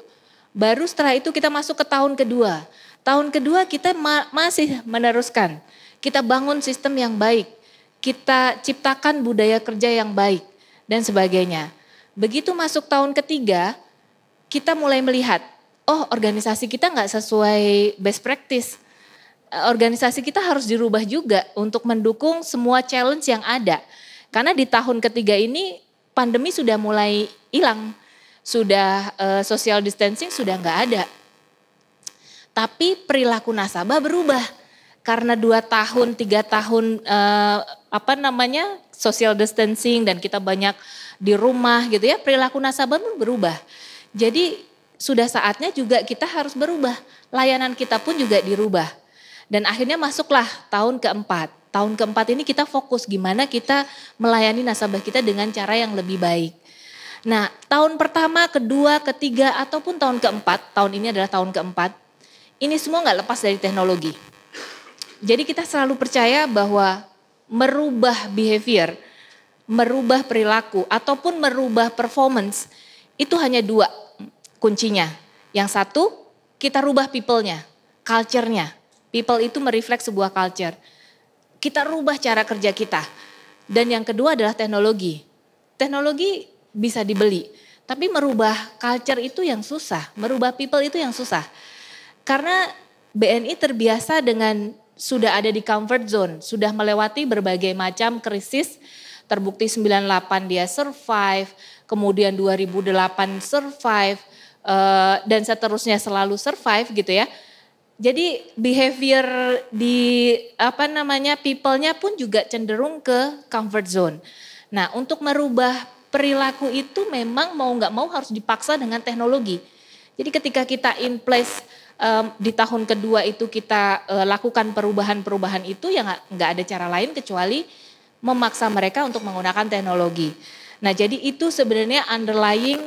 Baru setelah itu kita masuk ke tahun kedua. Tahun kedua kita ma masih meneruskan. Kita bangun sistem yang baik. Kita ciptakan budaya kerja yang baik dan sebagainya. Begitu masuk tahun ketiga, kita mulai melihat, oh organisasi kita nggak sesuai best practice. Eh, organisasi kita harus dirubah juga untuk mendukung semua challenge yang ada. Karena di tahun ketiga ini pandemi sudah mulai hilang, sudah uh, social distancing sudah nggak ada. Tapi perilaku nasabah berubah karena dua tahun tiga tahun uh, apa namanya social distancing dan kita banyak di rumah gitu ya perilaku nasabah pun berubah jadi sudah saatnya juga kita harus berubah. Layanan kita pun juga dirubah. Dan akhirnya masuklah tahun keempat. Tahun keempat ini kita fokus gimana kita melayani nasabah kita dengan cara yang lebih baik. Nah tahun pertama, kedua, ketiga ataupun tahun keempat, tahun ini adalah tahun keempat. Ini semua nggak lepas dari teknologi. Jadi kita selalu percaya bahwa merubah behavior, merubah perilaku ataupun merubah performance itu hanya dua kuncinya. Yang satu, kita rubah people-nya, culture-nya. People itu merefleks sebuah culture. Kita rubah cara kerja kita. Dan yang kedua adalah teknologi. Teknologi bisa dibeli, tapi merubah culture itu yang susah, merubah people itu yang susah. Karena BNI terbiasa dengan sudah ada di comfort zone, sudah melewati berbagai macam krisis, terbukti 98 dia survive, kemudian 2008 survive, uh, dan seterusnya selalu survive gitu ya. Jadi behavior di apa namanya people-nya pun juga cenderung ke comfort zone. Nah untuk merubah perilaku itu memang mau nggak mau harus dipaksa dengan teknologi. Jadi ketika kita in place um, di tahun kedua itu kita uh, lakukan perubahan-perubahan itu ya nggak ada cara lain kecuali memaksa mereka untuk menggunakan teknologi. Nah, jadi itu sebenarnya underlying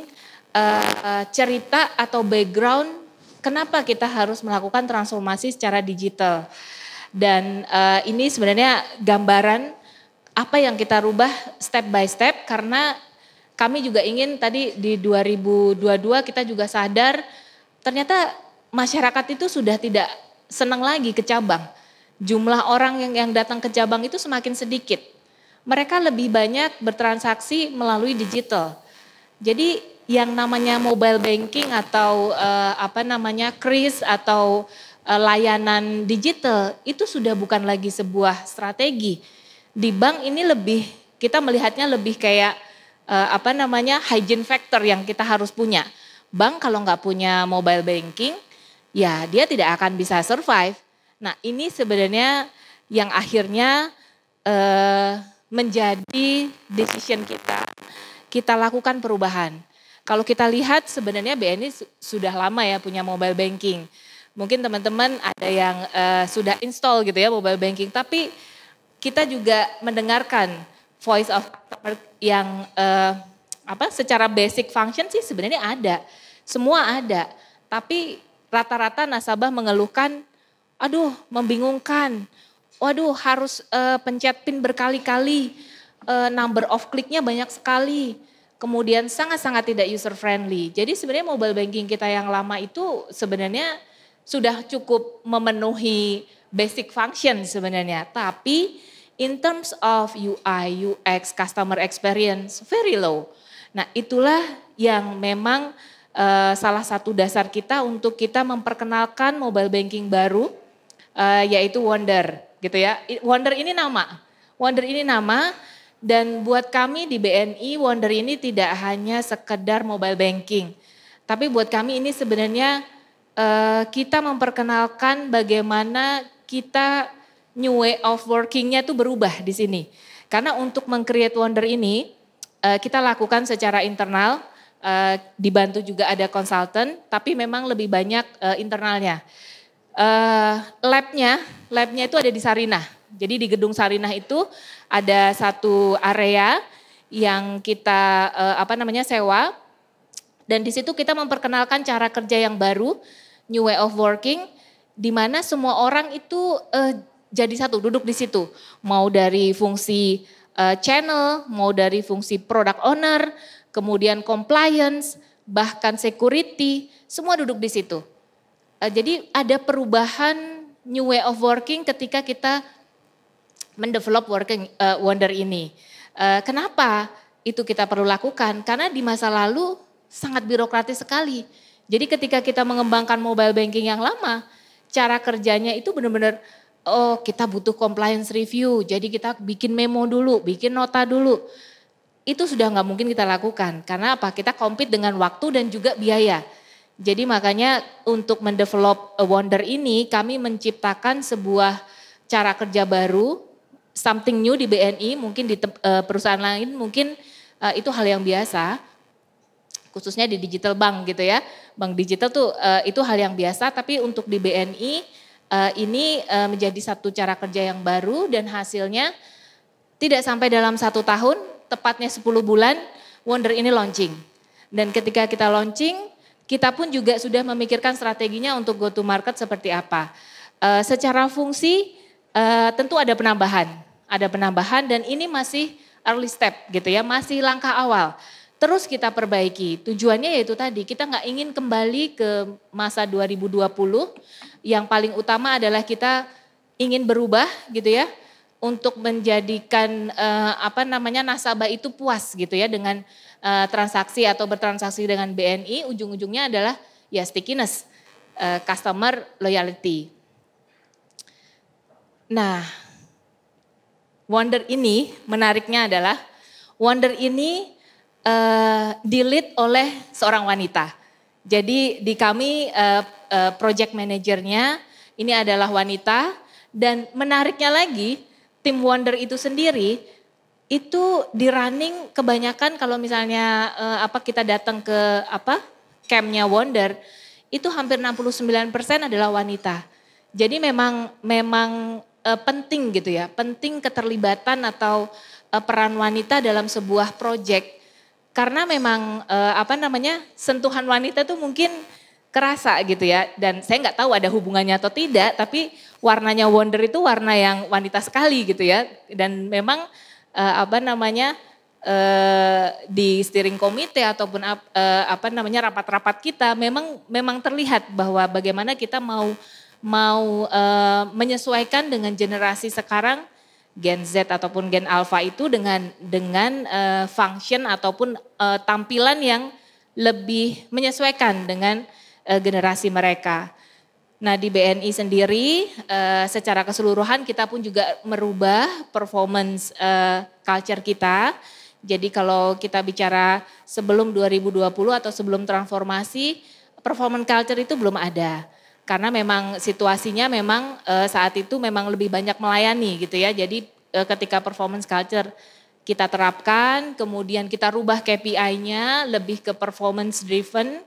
uh, cerita atau background kenapa kita harus melakukan transformasi secara digital. Dan uh, ini sebenarnya gambaran apa yang kita rubah step by step karena kami juga ingin tadi di 2022 kita juga sadar ternyata masyarakat itu sudah tidak senang lagi ke cabang. Jumlah orang yang yang datang ke cabang itu semakin sedikit mereka lebih banyak bertransaksi melalui digital. Jadi yang namanya mobile banking atau uh, apa namanya kris atau uh, layanan digital itu sudah bukan lagi sebuah strategi. Di bank ini lebih kita melihatnya lebih kayak uh, apa namanya hygiene factor yang kita harus punya. Bank kalau nggak punya mobile banking, ya dia tidak akan bisa survive. Nah ini sebenarnya yang akhirnya uh, menjadi decision kita. Kita lakukan perubahan. Kalau kita lihat sebenarnya BNI sudah lama ya punya mobile banking. Mungkin teman-teman ada yang uh, sudah install gitu ya mobile banking, tapi kita juga mendengarkan voice of customer yang uh, apa secara basic function sih sebenarnya ada. Semua ada, tapi rata-rata nasabah mengeluhkan aduh membingungkan waduh harus uh, pencet pin berkali-kali, uh, number of kliknya banyak sekali. Kemudian sangat-sangat tidak user friendly. Jadi sebenarnya mobile banking kita yang lama itu sebenarnya sudah cukup memenuhi basic function sebenarnya. Tapi in terms of UI, UX, customer experience very low. Nah itulah yang memang uh, salah satu dasar kita untuk kita memperkenalkan mobile banking baru uh, yaitu Wonder gitu ya. Wonder ini nama. Wonder ini nama dan buat kami di BNI Wonder ini tidak hanya sekedar mobile banking. Tapi buat kami ini sebenarnya uh, kita memperkenalkan bagaimana kita new way of workingnya itu berubah di sini. Karena untuk mengcreate Wonder ini uh, kita lakukan secara internal, uh, dibantu juga ada konsultan, tapi memang lebih banyak uh, internalnya uh, labnya, labnya itu ada di Sarinah. Jadi di gedung Sarinah itu ada satu area yang kita uh, apa namanya sewa dan di situ kita memperkenalkan cara kerja yang baru, new way of working, di mana semua orang itu uh, jadi satu duduk di situ, mau dari fungsi uh, channel, mau dari fungsi product owner, kemudian compliance, bahkan security, semua duduk di situ Eh, jadi ada perubahan new way of working ketika kita mendevelop working uh, wonder ini. Uh, kenapa itu kita perlu lakukan? Karena di masa lalu sangat birokratis sekali. Jadi ketika kita mengembangkan mobile banking yang lama, cara kerjanya itu benar-benar oh kita butuh compliance review. Jadi kita bikin memo dulu, bikin nota dulu. Itu sudah nggak mungkin kita lakukan karena apa? Kita compete dengan waktu dan juga biaya. Jadi makanya untuk mendevelop a wonder ini kami menciptakan sebuah cara kerja baru, something new di BNI, mungkin di eh, perusahaan lain mungkin eh, itu hal yang biasa. Khususnya di digital bank gitu ya. Bank digital tuh eh, itu hal yang biasa tapi untuk di BNI ini menjadi satu cara kerja yang baru dan hasilnya tidak sampai dalam satu tahun, tepatnya 10 bulan Wonder ini launching. Dan ketika kita launching kita pun juga sudah memikirkan strateginya untuk go to market seperti apa. Uh, secara fungsi uh, tentu ada penambahan, ada penambahan dan ini masih early step gitu ya, masih langkah awal. Terus kita perbaiki. Tujuannya yaitu tadi kita nggak ingin kembali ke masa 2020 yang paling utama adalah kita ingin berubah gitu ya untuk menjadikan eh, apa namanya nasabah itu puas gitu ya dengan uh, transaksi atau bertransaksi dengan BNI ujung-ujungnya adalah ya stickiness, uh, customer loyalty. Nah, Wonder ini menariknya adalah Wonder ini uh, oleh seorang wanita. Jadi di kami uh, uh, project manajernya ini adalah wanita dan menariknya lagi tim Wonder itu sendiri itu di running kebanyakan kalau misalnya uh, apa kita datang ke apa campnya Wonder itu hampir 69% adalah wanita. Jadi memang memang uh, penting gitu ya, penting keterlibatan atau uh, peran wanita dalam sebuah project karena memang uh, apa namanya sentuhan wanita tuh mungkin kerasa gitu ya dan saya nggak tahu ada hubungannya atau tidak tapi warnanya Wonder itu warna yang wanita sekali gitu ya dan memang uh, apa namanya uh, di steering komite ataupun uh, apa namanya rapat-rapat kita memang memang terlihat bahwa bagaimana kita mau mau uh, menyesuaikan dengan generasi sekarang Gen Z ataupun Gen Alpha itu dengan dengan uh, function ataupun uh, tampilan yang lebih menyesuaikan dengan uh, generasi mereka. Nah di BNI sendiri uh, secara keseluruhan kita pun juga merubah performance uh, culture kita. Jadi kalau kita bicara sebelum 2020 atau sebelum transformasi, performance culture itu belum ada. Karena memang situasinya memang uh, saat itu memang lebih banyak melayani gitu ya. Jadi uh, ketika performance culture kita terapkan, kemudian kita rubah KPI-nya lebih ke performance driven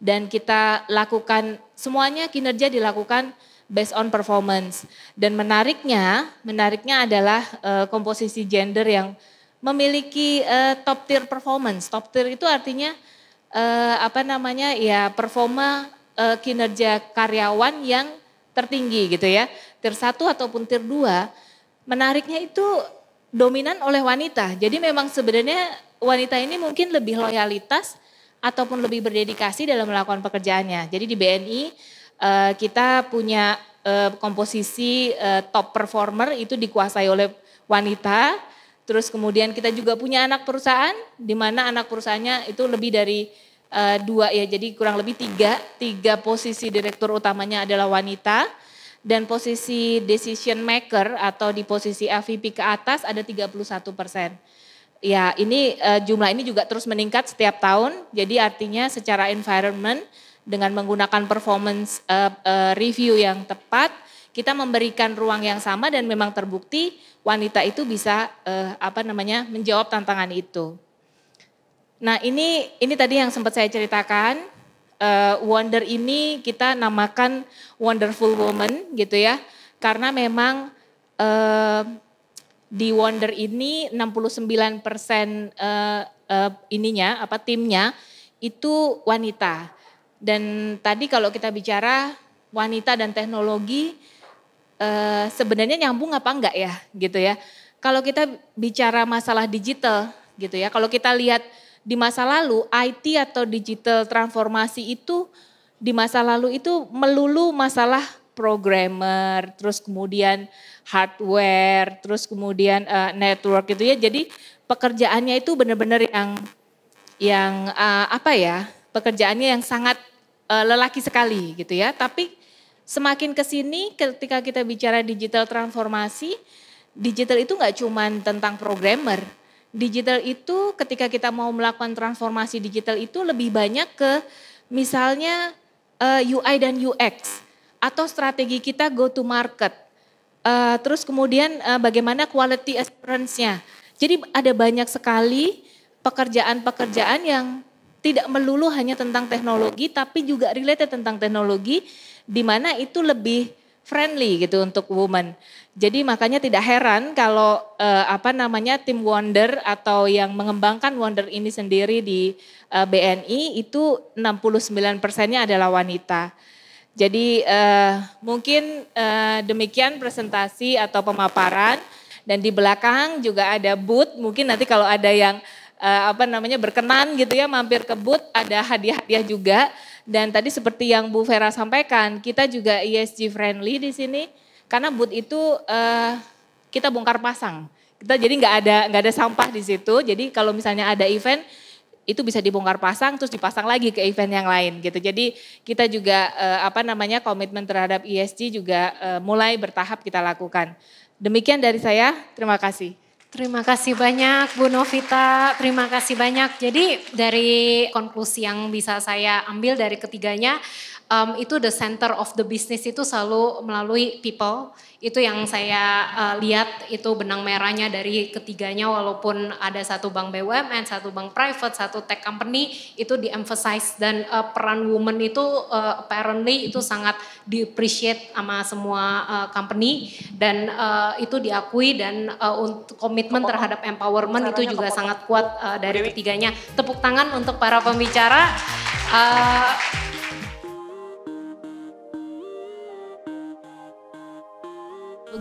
dan kita lakukan semuanya kinerja dilakukan based on performance. Dan menariknya, menariknya adalah uh, komposisi gender yang memiliki uh, top tier performance. Top tier itu artinya uh, apa namanya? ya performa uh, kinerja karyawan yang tertinggi gitu ya. Tier satu ataupun tier dua. menariknya itu dominan oleh wanita. Jadi memang sebenarnya wanita ini mungkin lebih loyalitas ataupun lebih berdedikasi dalam melakukan pekerjaannya. Jadi di BNI eh, kita punya eh, komposisi eh, top performer itu dikuasai oleh wanita. Terus kemudian kita juga punya anak perusahaan di mana anak perusahaannya itu lebih dari dua ya jadi kurang lebih tiga tiga posisi direktur utamanya adalah wanita dan posisi decision maker atau di posisi AVP ke atas ada 31 persen. Ya, ini uh, jumlah ini juga terus meningkat setiap tahun. Jadi artinya secara environment dengan menggunakan performance uh, uh, review yang tepat, kita memberikan ruang yang sama dan memang terbukti wanita itu bisa uh, apa namanya menjawab tantangan itu. Nah ini ini tadi yang sempat saya ceritakan uh, Wonder ini kita namakan Wonderful Woman gitu ya karena memang uh, di Wonder ini 69 persen uh, uh, ininya apa timnya itu wanita dan tadi kalau kita bicara wanita dan teknologi uh, sebenarnya nyambung apa enggak ya gitu ya kalau kita bicara masalah digital gitu ya kalau kita lihat di masa lalu IT atau digital transformasi itu di masa lalu itu melulu masalah programmer terus kemudian hardware, terus kemudian uh, network gitu ya. Jadi pekerjaannya itu benar-benar yang yang uh, apa ya? Pekerjaannya yang sangat uh, lelaki sekali gitu ya. Tapi semakin ke sini ketika kita bicara digital transformasi, digital itu enggak cuman tentang programmer. Digital itu ketika kita mau melakukan transformasi digital itu lebih banyak ke misalnya uh, UI dan UX atau strategi kita go to market Uh, terus kemudian uh, bagaimana quality assurance-nya. Jadi ada banyak sekali pekerjaan-pekerjaan yang tidak melulu hanya tentang teknologi, tapi juga related tentang teknologi, di mana itu lebih friendly gitu untuk woman. Jadi makanya tidak heran kalau eh, apa namanya tim Wonder atau yang mengembangkan Wonder ini sendiri di eh, BNI itu 69 persennya adalah wanita. Jadi eh, mungkin eh, demikian presentasi atau pemaparan dan di belakang juga ada booth. Mungkin nanti kalau ada yang eh, apa namanya berkenan gitu ya mampir ke booth ada hadiah-hadiah juga. Dan tadi seperti yang Bu Vera sampaikan, kita juga ESG friendly di sini karena booth itu eh, kita bongkar pasang. Kita jadi nggak ada nggak ada sampah di situ. Jadi kalau misalnya ada event itu bisa dibongkar pasang terus dipasang lagi ke event yang lain gitu. Jadi kita juga uh, apa namanya komitmen terhadap ESG juga uh, mulai bertahap kita lakukan. Demikian dari saya, terima kasih. Terima kasih banyak Bu Novita, terima kasih banyak. Jadi dari konklusi yang bisa saya ambil dari ketiganya, um, itu the center of the business itu selalu melalui people itu yang saya uh, lihat itu benang merahnya dari ketiganya walaupun ada satu bank BUMN, satu bank private, satu tech company itu di-emphasize dan uh, peran woman itu uh, apparently itu sangat di-appreciate sama semua uh, company dan uh, itu diakui dan uh, untuk komitmen terhadap empowerment Caranya itu juga sangat kuat uh, dari ketiganya. Tepuk tangan untuk para pembicara. Uh,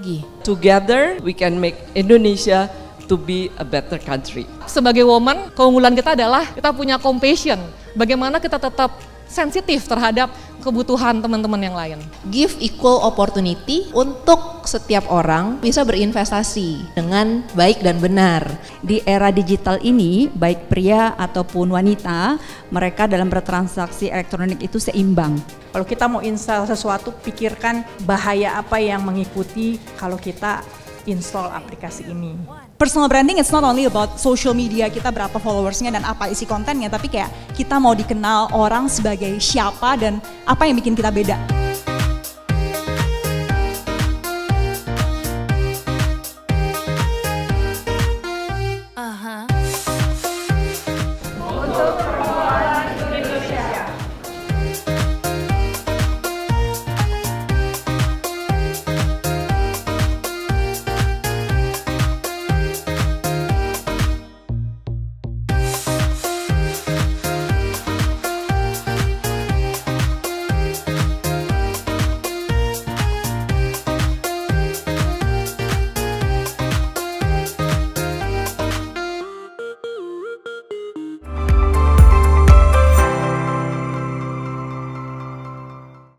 lagi. Together we can make Indonesia to be a better country. Sebagai woman, keunggulan kita adalah kita punya compassion. Bagaimana kita tetap sensitif terhadap kebutuhan teman-teman yang lain. Give equal opportunity untuk setiap orang bisa berinvestasi dengan baik dan benar. Di era digital ini, baik pria ataupun wanita, mereka dalam bertransaksi elektronik itu seimbang. Kalau kita mau install sesuatu, pikirkan bahaya apa yang mengikuti kalau kita install aplikasi ini personal branding it's not only about social media kita berapa followersnya dan apa isi kontennya tapi kayak kita mau dikenal orang sebagai siapa dan apa yang bikin kita beda.